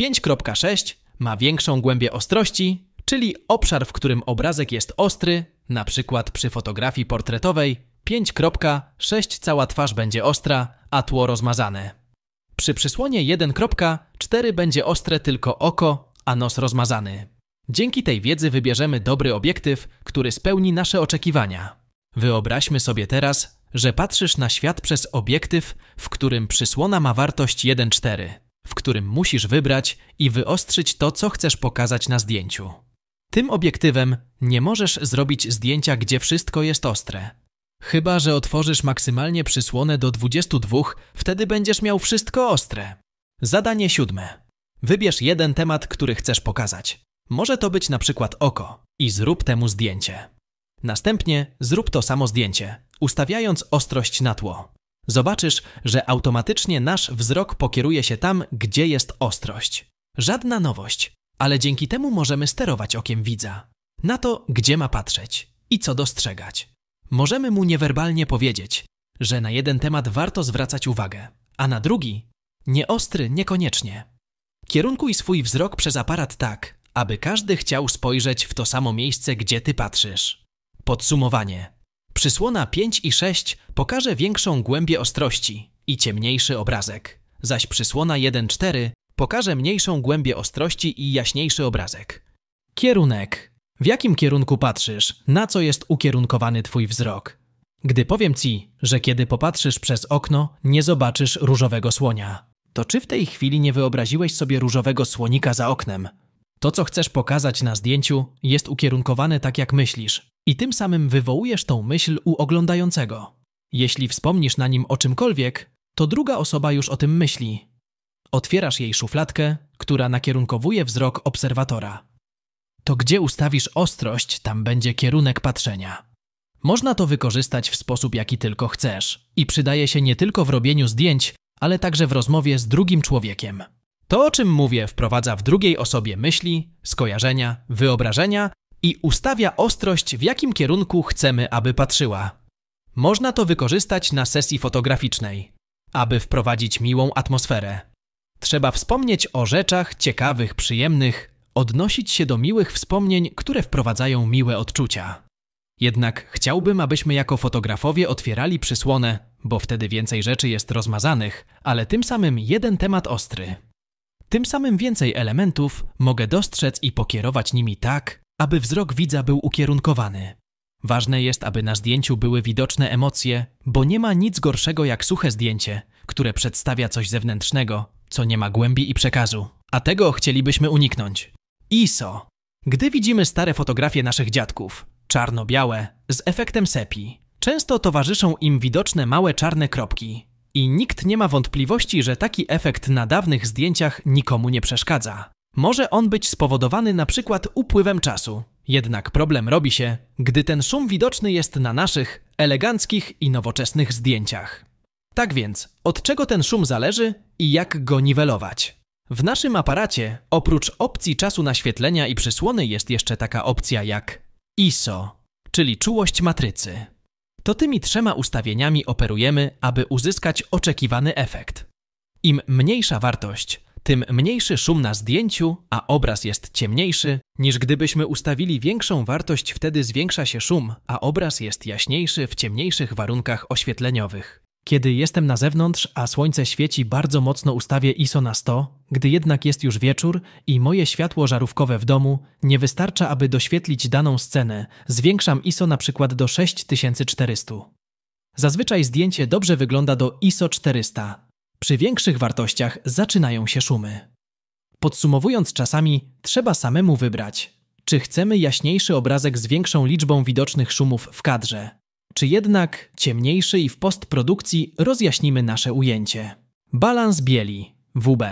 5.6 ma większą głębię ostrości czyli obszar, w którym obrazek jest ostry, na przykład przy fotografii portretowej 5.6 cała twarz będzie ostra, a tło rozmazane. Przy przysłonie 1.4 będzie ostre tylko oko, a nos rozmazany. Dzięki tej wiedzy wybierzemy dobry obiektyw, który spełni nasze oczekiwania. Wyobraźmy sobie teraz, że patrzysz na świat przez obiektyw, w którym przysłona ma wartość 1.4, w którym musisz wybrać i wyostrzyć to, co chcesz pokazać na zdjęciu. Tym obiektywem nie możesz zrobić zdjęcia, gdzie wszystko jest ostre. Chyba, że otworzysz maksymalnie przysłonę do 22, wtedy będziesz miał wszystko ostre. Zadanie siódme. Wybierz jeden temat, który chcesz pokazać. Może to być na przykład oko i zrób temu zdjęcie. Następnie zrób to samo zdjęcie, ustawiając ostrość na tło. Zobaczysz, że automatycznie nasz wzrok pokieruje się tam, gdzie jest ostrość. Żadna nowość ale dzięki temu możemy sterować okiem widza. Na to, gdzie ma patrzeć i co dostrzegać. Możemy mu niewerbalnie powiedzieć, że na jeden temat warto zwracać uwagę, a na drugi nieostry niekoniecznie. Kierunkuj swój wzrok przez aparat tak, aby każdy chciał spojrzeć w to samo miejsce, gdzie ty patrzysz. Podsumowanie. Przysłona 5 i 6 pokaże większą głębię ostrości i ciemniejszy obrazek, zaś przysłona 1 Pokażę mniejszą głębię ostrości i jaśniejszy obrazek. Kierunek. W jakim kierunku patrzysz? Na co jest ukierunkowany twój wzrok? Gdy powiem ci, że kiedy popatrzysz przez okno, nie zobaczysz różowego słonia, to czy w tej chwili nie wyobraziłeś sobie różowego słonika za oknem? To, co chcesz pokazać na zdjęciu, jest ukierunkowane tak, jak myślisz, i tym samym wywołujesz tą myśl u oglądającego. Jeśli wspomnisz na nim o czymkolwiek, to druga osoba już o tym myśli. Otwierasz jej szufladkę, która nakierunkowuje wzrok obserwatora. To gdzie ustawisz ostrość, tam będzie kierunek patrzenia. Można to wykorzystać w sposób, jaki tylko chcesz i przydaje się nie tylko w robieniu zdjęć, ale także w rozmowie z drugim człowiekiem. To, o czym mówię, wprowadza w drugiej osobie myśli, skojarzenia, wyobrażenia i ustawia ostrość, w jakim kierunku chcemy, aby patrzyła. Można to wykorzystać na sesji fotograficznej, aby wprowadzić miłą atmosferę. Trzeba wspomnieć o rzeczach ciekawych, przyjemnych, odnosić się do miłych wspomnień, które wprowadzają miłe odczucia. Jednak chciałbym, abyśmy jako fotografowie otwierali przysłonę, bo wtedy więcej rzeczy jest rozmazanych, ale tym samym jeden temat ostry. Tym samym więcej elementów mogę dostrzec i pokierować nimi tak, aby wzrok widza był ukierunkowany. Ważne jest, aby na zdjęciu były widoczne emocje, bo nie ma nic gorszego jak suche zdjęcie, które przedstawia coś zewnętrznego, co nie ma głębi i przekazu, a tego chcielibyśmy uniknąć. ISO. Gdy widzimy stare fotografie naszych dziadków, czarno-białe, z efektem sepi, często towarzyszą im widoczne małe czarne kropki. I nikt nie ma wątpliwości, że taki efekt na dawnych zdjęciach nikomu nie przeszkadza. Może on być spowodowany na przykład upływem czasu. Jednak problem robi się, gdy ten szum widoczny jest na naszych, eleganckich i nowoczesnych zdjęciach. Tak więc, od czego ten szum zależy i jak go niwelować? W naszym aparacie, oprócz opcji czasu naświetlenia i przysłony, jest jeszcze taka opcja jak ISO, czyli czułość matrycy. To tymi trzema ustawieniami operujemy, aby uzyskać oczekiwany efekt. Im mniejsza wartość, tym mniejszy szum na zdjęciu, a obraz jest ciemniejszy, niż gdybyśmy ustawili większą wartość, wtedy zwiększa się szum, a obraz jest jaśniejszy w ciemniejszych warunkach oświetleniowych. Kiedy jestem na zewnątrz, a słońce świeci, bardzo mocno ustawię ISO na 100, gdy jednak jest już wieczór i moje światło żarówkowe w domu nie wystarcza, aby doświetlić daną scenę, zwiększam ISO na przykład do 6400. Zazwyczaj zdjęcie dobrze wygląda do ISO 400. Przy większych wartościach zaczynają się szumy. Podsumowując czasami, trzeba samemu wybrać, czy chcemy jaśniejszy obrazek z większą liczbą widocznych szumów w kadrze, czy jednak ciemniejszy i w postprodukcji rozjaśnimy nasze ujęcie. Balans bieli WB.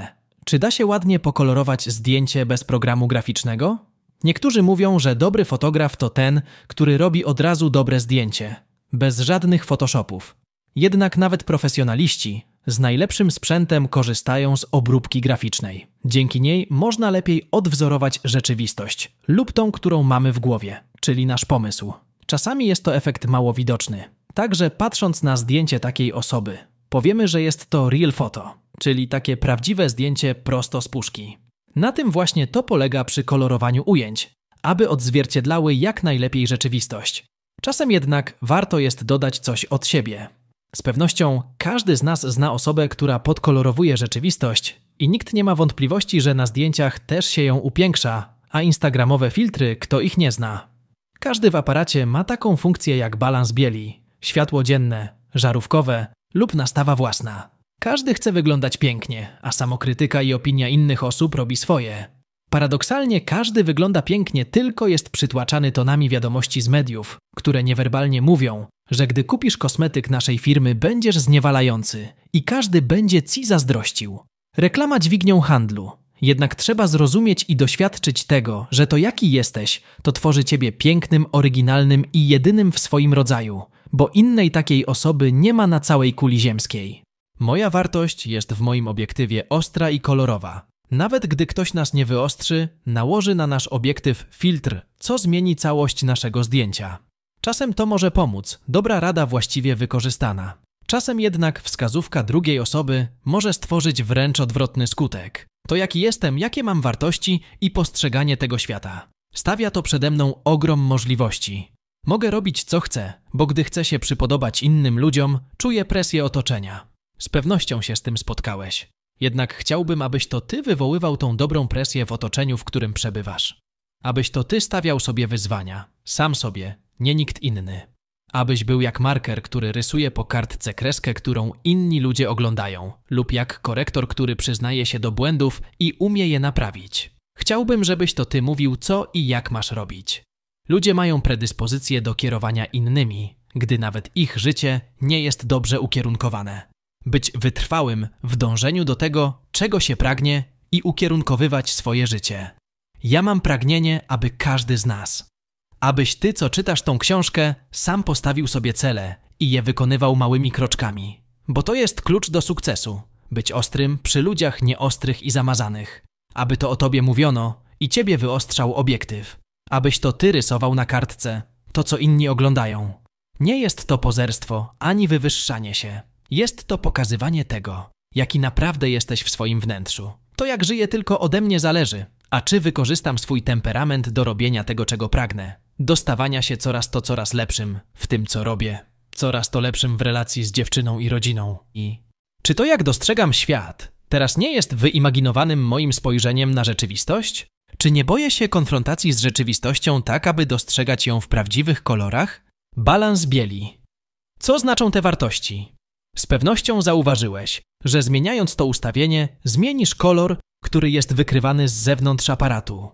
Czy da się ładnie pokolorować zdjęcie bez programu graficznego? Niektórzy mówią, że dobry fotograf to ten, który robi od razu dobre zdjęcie, bez żadnych Photoshopów. Jednak nawet profesjonaliści z najlepszym sprzętem korzystają z obróbki graficznej. Dzięki niej można lepiej odwzorować rzeczywistość lub tą, którą mamy w głowie, czyli nasz pomysł. Czasami jest to efekt mało widoczny. Także patrząc na zdjęcie takiej osoby, powiemy, że jest to real photo, czyli takie prawdziwe zdjęcie prosto z puszki. Na tym właśnie to polega przy kolorowaniu ujęć, aby odzwierciedlały jak najlepiej rzeczywistość. Czasem jednak warto jest dodać coś od siebie. Z pewnością każdy z nas zna osobę, która podkolorowuje rzeczywistość i nikt nie ma wątpliwości, że na zdjęciach też się ją upiększa, a instagramowe filtry kto ich nie zna. Każdy w aparacie ma taką funkcję jak balans bieli, światło dzienne, żarówkowe lub nastawa własna. Każdy chce wyglądać pięknie, a samokrytyka i opinia innych osób robi swoje. Paradoksalnie każdy wygląda pięknie, tylko jest przytłaczany tonami wiadomości z mediów, które niewerbalnie mówią, że gdy kupisz kosmetyk naszej firmy, będziesz zniewalający i każdy będzie ci zazdrościł. Reklama dźwignią handlu. Jednak trzeba zrozumieć i doświadczyć tego, że to jaki jesteś, to tworzy ciebie pięknym, oryginalnym i jedynym w swoim rodzaju, bo innej takiej osoby nie ma na całej kuli ziemskiej. Moja wartość jest w moim obiektywie ostra i kolorowa. Nawet gdy ktoś nas nie wyostrzy, nałoży na nasz obiektyw filtr, co zmieni całość naszego zdjęcia. Czasem to może pomóc, dobra rada właściwie wykorzystana. Czasem jednak wskazówka drugiej osoby może stworzyć wręcz odwrotny skutek to jaki jestem, jakie mam wartości i postrzeganie tego świata. Stawia to przede mną ogrom możliwości. Mogę robić co chcę, bo gdy chcę się przypodobać innym ludziom, czuję presję otoczenia. Z pewnością się z tym spotkałeś. Jednak chciałbym, abyś to ty wywoływał tą dobrą presję w otoczeniu, w którym przebywasz. Abyś to ty stawiał sobie wyzwania, sam sobie, nie nikt inny. Abyś był jak marker, który rysuje po kartce kreskę, którą inni ludzie oglądają, lub jak korektor, który przyznaje się do błędów i umie je naprawić. Chciałbym, żebyś to ty mówił, co i jak masz robić. Ludzie mają predyspozycję do kierowania innymi, gdy nawet ich życie nie jest dobrze ukierunkowane. Być wytrwałym w dążeniu do tego, czego się pragnie i ukierunkowywać swoje życie. Ja mam pragnienie, aby każdy z nas abyś ty, co czytasz tą książkę, sam postawił sobie cele i je wykonywał małymi kroczkami. Bo to jest klucz do sukcesu być ostrym przy ludziach nieostrych i zamazanych, aby to o tobie mówiono i ciebie wyostrzał obiektyw, abyś to ty rysował na kartce to, co inni oglądają. Nie jest to pozerstwo ani wywyższanie się. Jest to pokazywanie tego, jaki naprawdę jesteś w swoim wnętrzu. To, jak żyje tylko ode mnie zależy, a czy wykorzystam swój temperament do robienia tego, czego pragnę dostawania się coraz to coraz lepszym w tym, co robię, coraz to lepszym w relacji z dziewczyną i rodziną. I czy to, jak dostrzegam świat, teraz nie jest wyimaginowanym moim spojrzeniem na rzeczywistość? Czy nie boję się konfrontacji z rzeczywistością tak, aby dostrzegać ją w prawdziwych kolorach? Balans bieli. Co znaczą te wartości? Z pewnością zauważyłeś, że zmieniając to ustawienie, zmienisz kolor, który jest wykrywany z zewnątrz aparatu.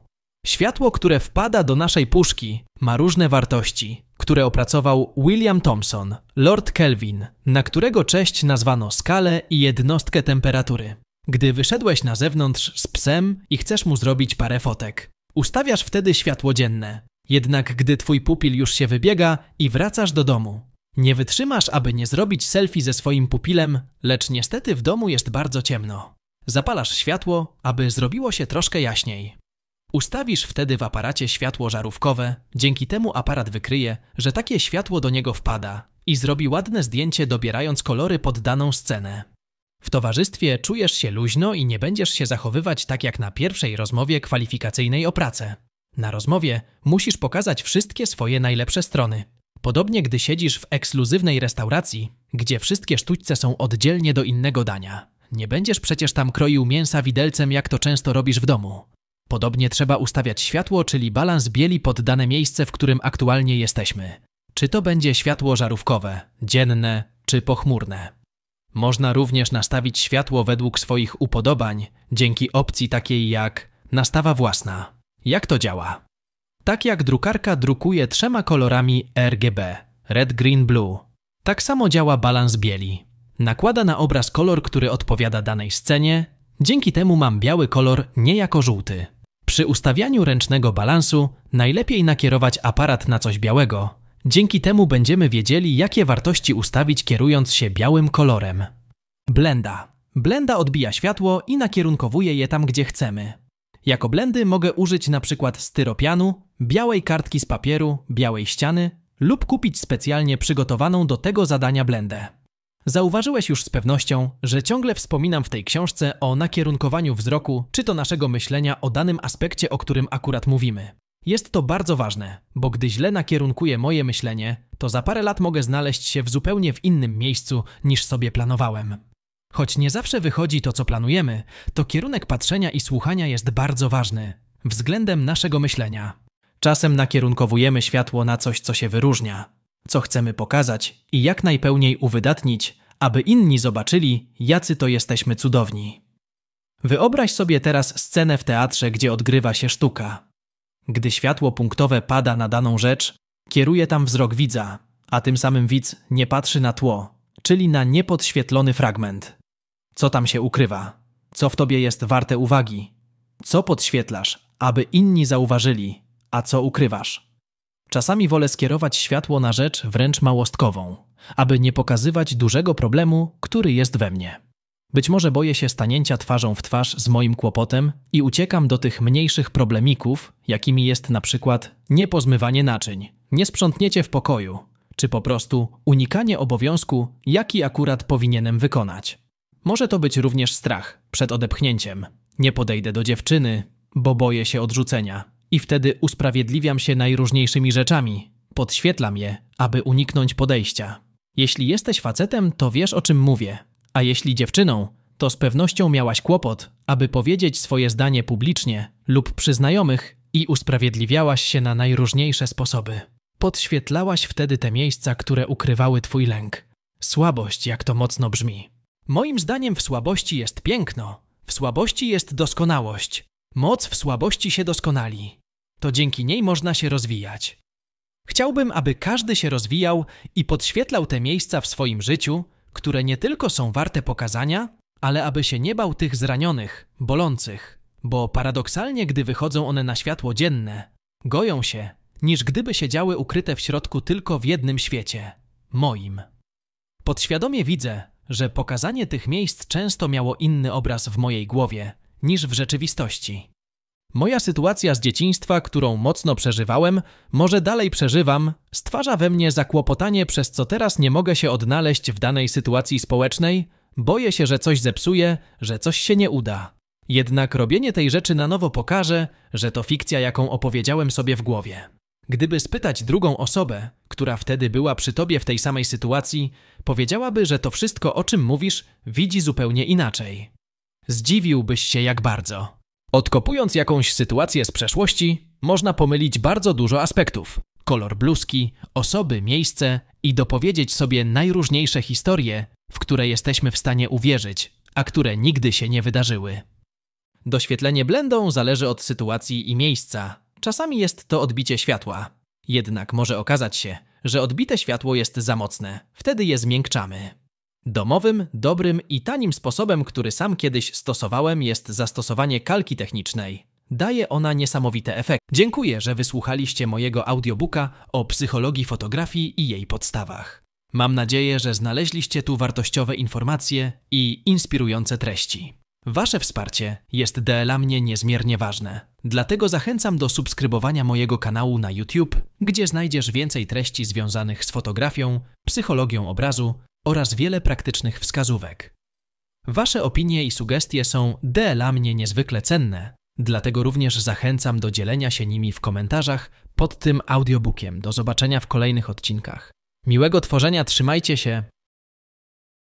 Światło, które wpada do naszej puszki, ma różne wartości, które opracował William Thomson, Lord Kelvin, na którego cześć nazwano skalę i jednostkę temperatury. Gdy wyszedłeś na zewnątrz z psem i chcesz mu zrobić parę fotek, ustawiasz wtedy światło dzienne. Jednak gdy twój pupil już się wybiega i wracasz do domu, nie wytrzymasz, aby nie zrobić selfie ze swoim pupilem, lecz niestety w domu jest bardzo ciemno. Zapalasz światło, aby zrobiło się troszkę jaśniej. Ustawisz wtedy w aparacie światło żarówkowe, dzięki temu aparat wykryje, że takie światło do niego wpada i zrobi ładne zdjęcie dobierając kolory pod daną scenę. W towarzystwie czujesz się luźno i nie będziesz się zachowywać tak jak na pierwszej rozmowie kwalifikacyjnej o pracę. Na rozmowie musisz pokazać wszystkie swoje najlepsze strony. Podobnie gdy siedzisz w ekskluzywnej restauracji, gdzie wszystkie sztućce są oddzielnie do innego dania. Nie będziesz przecież tam kroił mięsa widelcem, jak to często robisz w domu. Podobnie trzeba ustawiać światło, czyli balans bieli pod dane miejsce, w którym aktualnie jesteśmy. Czy to będzie światło żarówkowe, dzienne czy pochmurne. Można również nastawić światło według swoich upodobań, dzięki opcji takiej jak nastawa własna. Jak to działa? Tak jak drukarka drukuje trzema kolorami RGB red, green, blue tak samo działa balans bieli. Nakłada na obraz kolor, który odpowiada danej scenie, dzięki temu mam biały kolor nie jako żółty. Przy ustawianiu ręcznego balansu najlepiej nakierować aparat na coś białego. Dzięki temu będziemy wiedzieli, jakie wartości ustawić kierując się białym kolorem. Blenda. Blenda odbija światło i nakierunkowuje je tam, gdzie chcemy. Jako blendy mogę użyć na przykład styropianu, białej kartki z papieru, białej ściany lub kupić specjalnie przygotowaną do tego zadania blendę. Zauważyłeś już z pewnością, że ciągle wspominam w tej książce o nakierunkowaniu wzroku, czy to naszego myślenia o danym aspekcie, o którym akurat mówimy. Jest to bardzo ważne, bo gdy źle nakierunkuję moje myślenie, to za parę lat mogę znaleźć się w zupełnie w innym miejscu niż sobie planowałem. Choć nie zawsze wychodzi to, co planujemy, to kierunek patrzenia i słuchania jest bardzo ważny względem naszego myślenia. Czasem nakierunkowujemy światło na coś, co się wyróżnia, co chcemy pokazać i jak najpełniej uwydatnić, aby inni zobaczyli, jacy to jesteśmy cudowni. Wyobraź sobie teraz scenę w teatrze, gdzie odgrywa się sztuka. Gdy światło punktowe pada na daną rzecz, kieruje tam wzrok widza, a tym samym widz nie patrzy na tło, czyli na niepodświetlony fragment. Co tam się ukrywa? Co w tobie jest warte uwagi? Co podświetlasz, aby inni zauważyli, a co ukrywasz? Czasami wolę skierować światło na rzecz wręcz małostkową, aby nie pokazywać dużego problemu, który jest we mnie. Być może boję się stanięcia twarzą w twarz z moim kłopotem i uciekam do tych mniejszych problemików, jakimi jest na przykład niepozmywanie naczyń, niesprzątnięcie w pokoju, czy po prostu unikanie obowiązku, jaki akurat powinienem wykonać. Może to być również strach przed odepchnięciem. Nie podejdę do dziewczyny, bo boję się odrzucenia i wtedy usprawiedliwiam się najróżniejszymi rzeczami. Podświetlam je, aby uniknąć podejścia. Jeśli jesteś facetem, to wiesz o czym mówię, a jeśli dziewczyną, to z pewnością miałaś kłopot, aby powiedzieć swoje zdanie publicznie lub przy znajomych i usprawiedliwiałaś się na najróżniejsze sposoby. Podświetlałaś wtedy te miejsca, które ukrywały twój lęk. Słabość, jak to mocno brzmi. Moim zdaniem w słabości jest piękno, w słabości jest doskonałość. Moc w słabości się doskonali to dzięki niej można się rozwijać. Chciałbym, aby każdy się rozwijał i podświetlał te miejsca w swoim życiu, które nie tylko są warte pokazania, ale aby się nie bał tych zranionych, bolących, bo paradoksalnie, gdy wychodzą one na światło dzienne, goją się, niż gdyby siedziały ukryte w środku tylko w jednym świecie moim. Podświadomie widzę, że pokazanie tych miejsc często miało inny obraz w mojej głowie niż w rzeczywistości. Moja sytuacja z dzieciństwa, którą mocno przeżywałem, może dalej przeżywam, stwarza we mnie zakłopotanie, przez co teraz nie mogę się odnaleźć w danej sytuacji społecznej, boję się, że coś zepsuje, że coś się nie uda. Jednak robienie tej rzeczy na nowo pokaże, że to fikcja, jaką opowiedziałem sobie w głowie. Gdyby spytać drugą osobę, która wtedy była przy tobie w tej samej sytuacji, powiedziałaby, że to wszystko, o czym mówisz, widzi zupełnie inaczej. Zdziwiłbyś się jak bardzo. Odkopując jakąś sytuację z przeszłości, można pomylić bardzo dużo aspektów: kolor bluzki, osoby, miejsce i dopowiedzieć sobie najróżniejsze historie, w które jesteśmy w stanie uwierzyć, a które nigdy się nie wydarzyły. Doświetlenie blendą zależy od sytuacji i miejsca. Czasami jest to odbicie światła. Jednak może okazać się, że odbite światło jest za mocne. Wtedy je zmiękczamy. Domowym, dobrym i tanim sposobem, który sam kiedyś stosowałem, jest zastosowanie kalki technicznej. Daje ona niesamowite efekty. Dziękuję, że wysłuchaliście mojego audiobooka o psychologii fotografii i jej podstawach. Mam nadzieję, że znaleźliście tu wartościowe informacje i inspirujące treści. Wasze wsparcie jest dla mnie niezmiernie ważne. Dlatego zachęcam do subskrybowania mojego kanału na YouTube, gdzie znajdziesz więcej treści związanych z fotografią, psychologią obrazu oraz wiele praktycznych wskazówek. Wasze opinie i sugestie są dla mnie niezwykle cenne, dlatego również zachęcam do dzielenia się nimi w komentarzach pod tym audiobookiem. Do zobaczenia w kolejnych odcinkach. Miłego tworzenia, trzymajcie się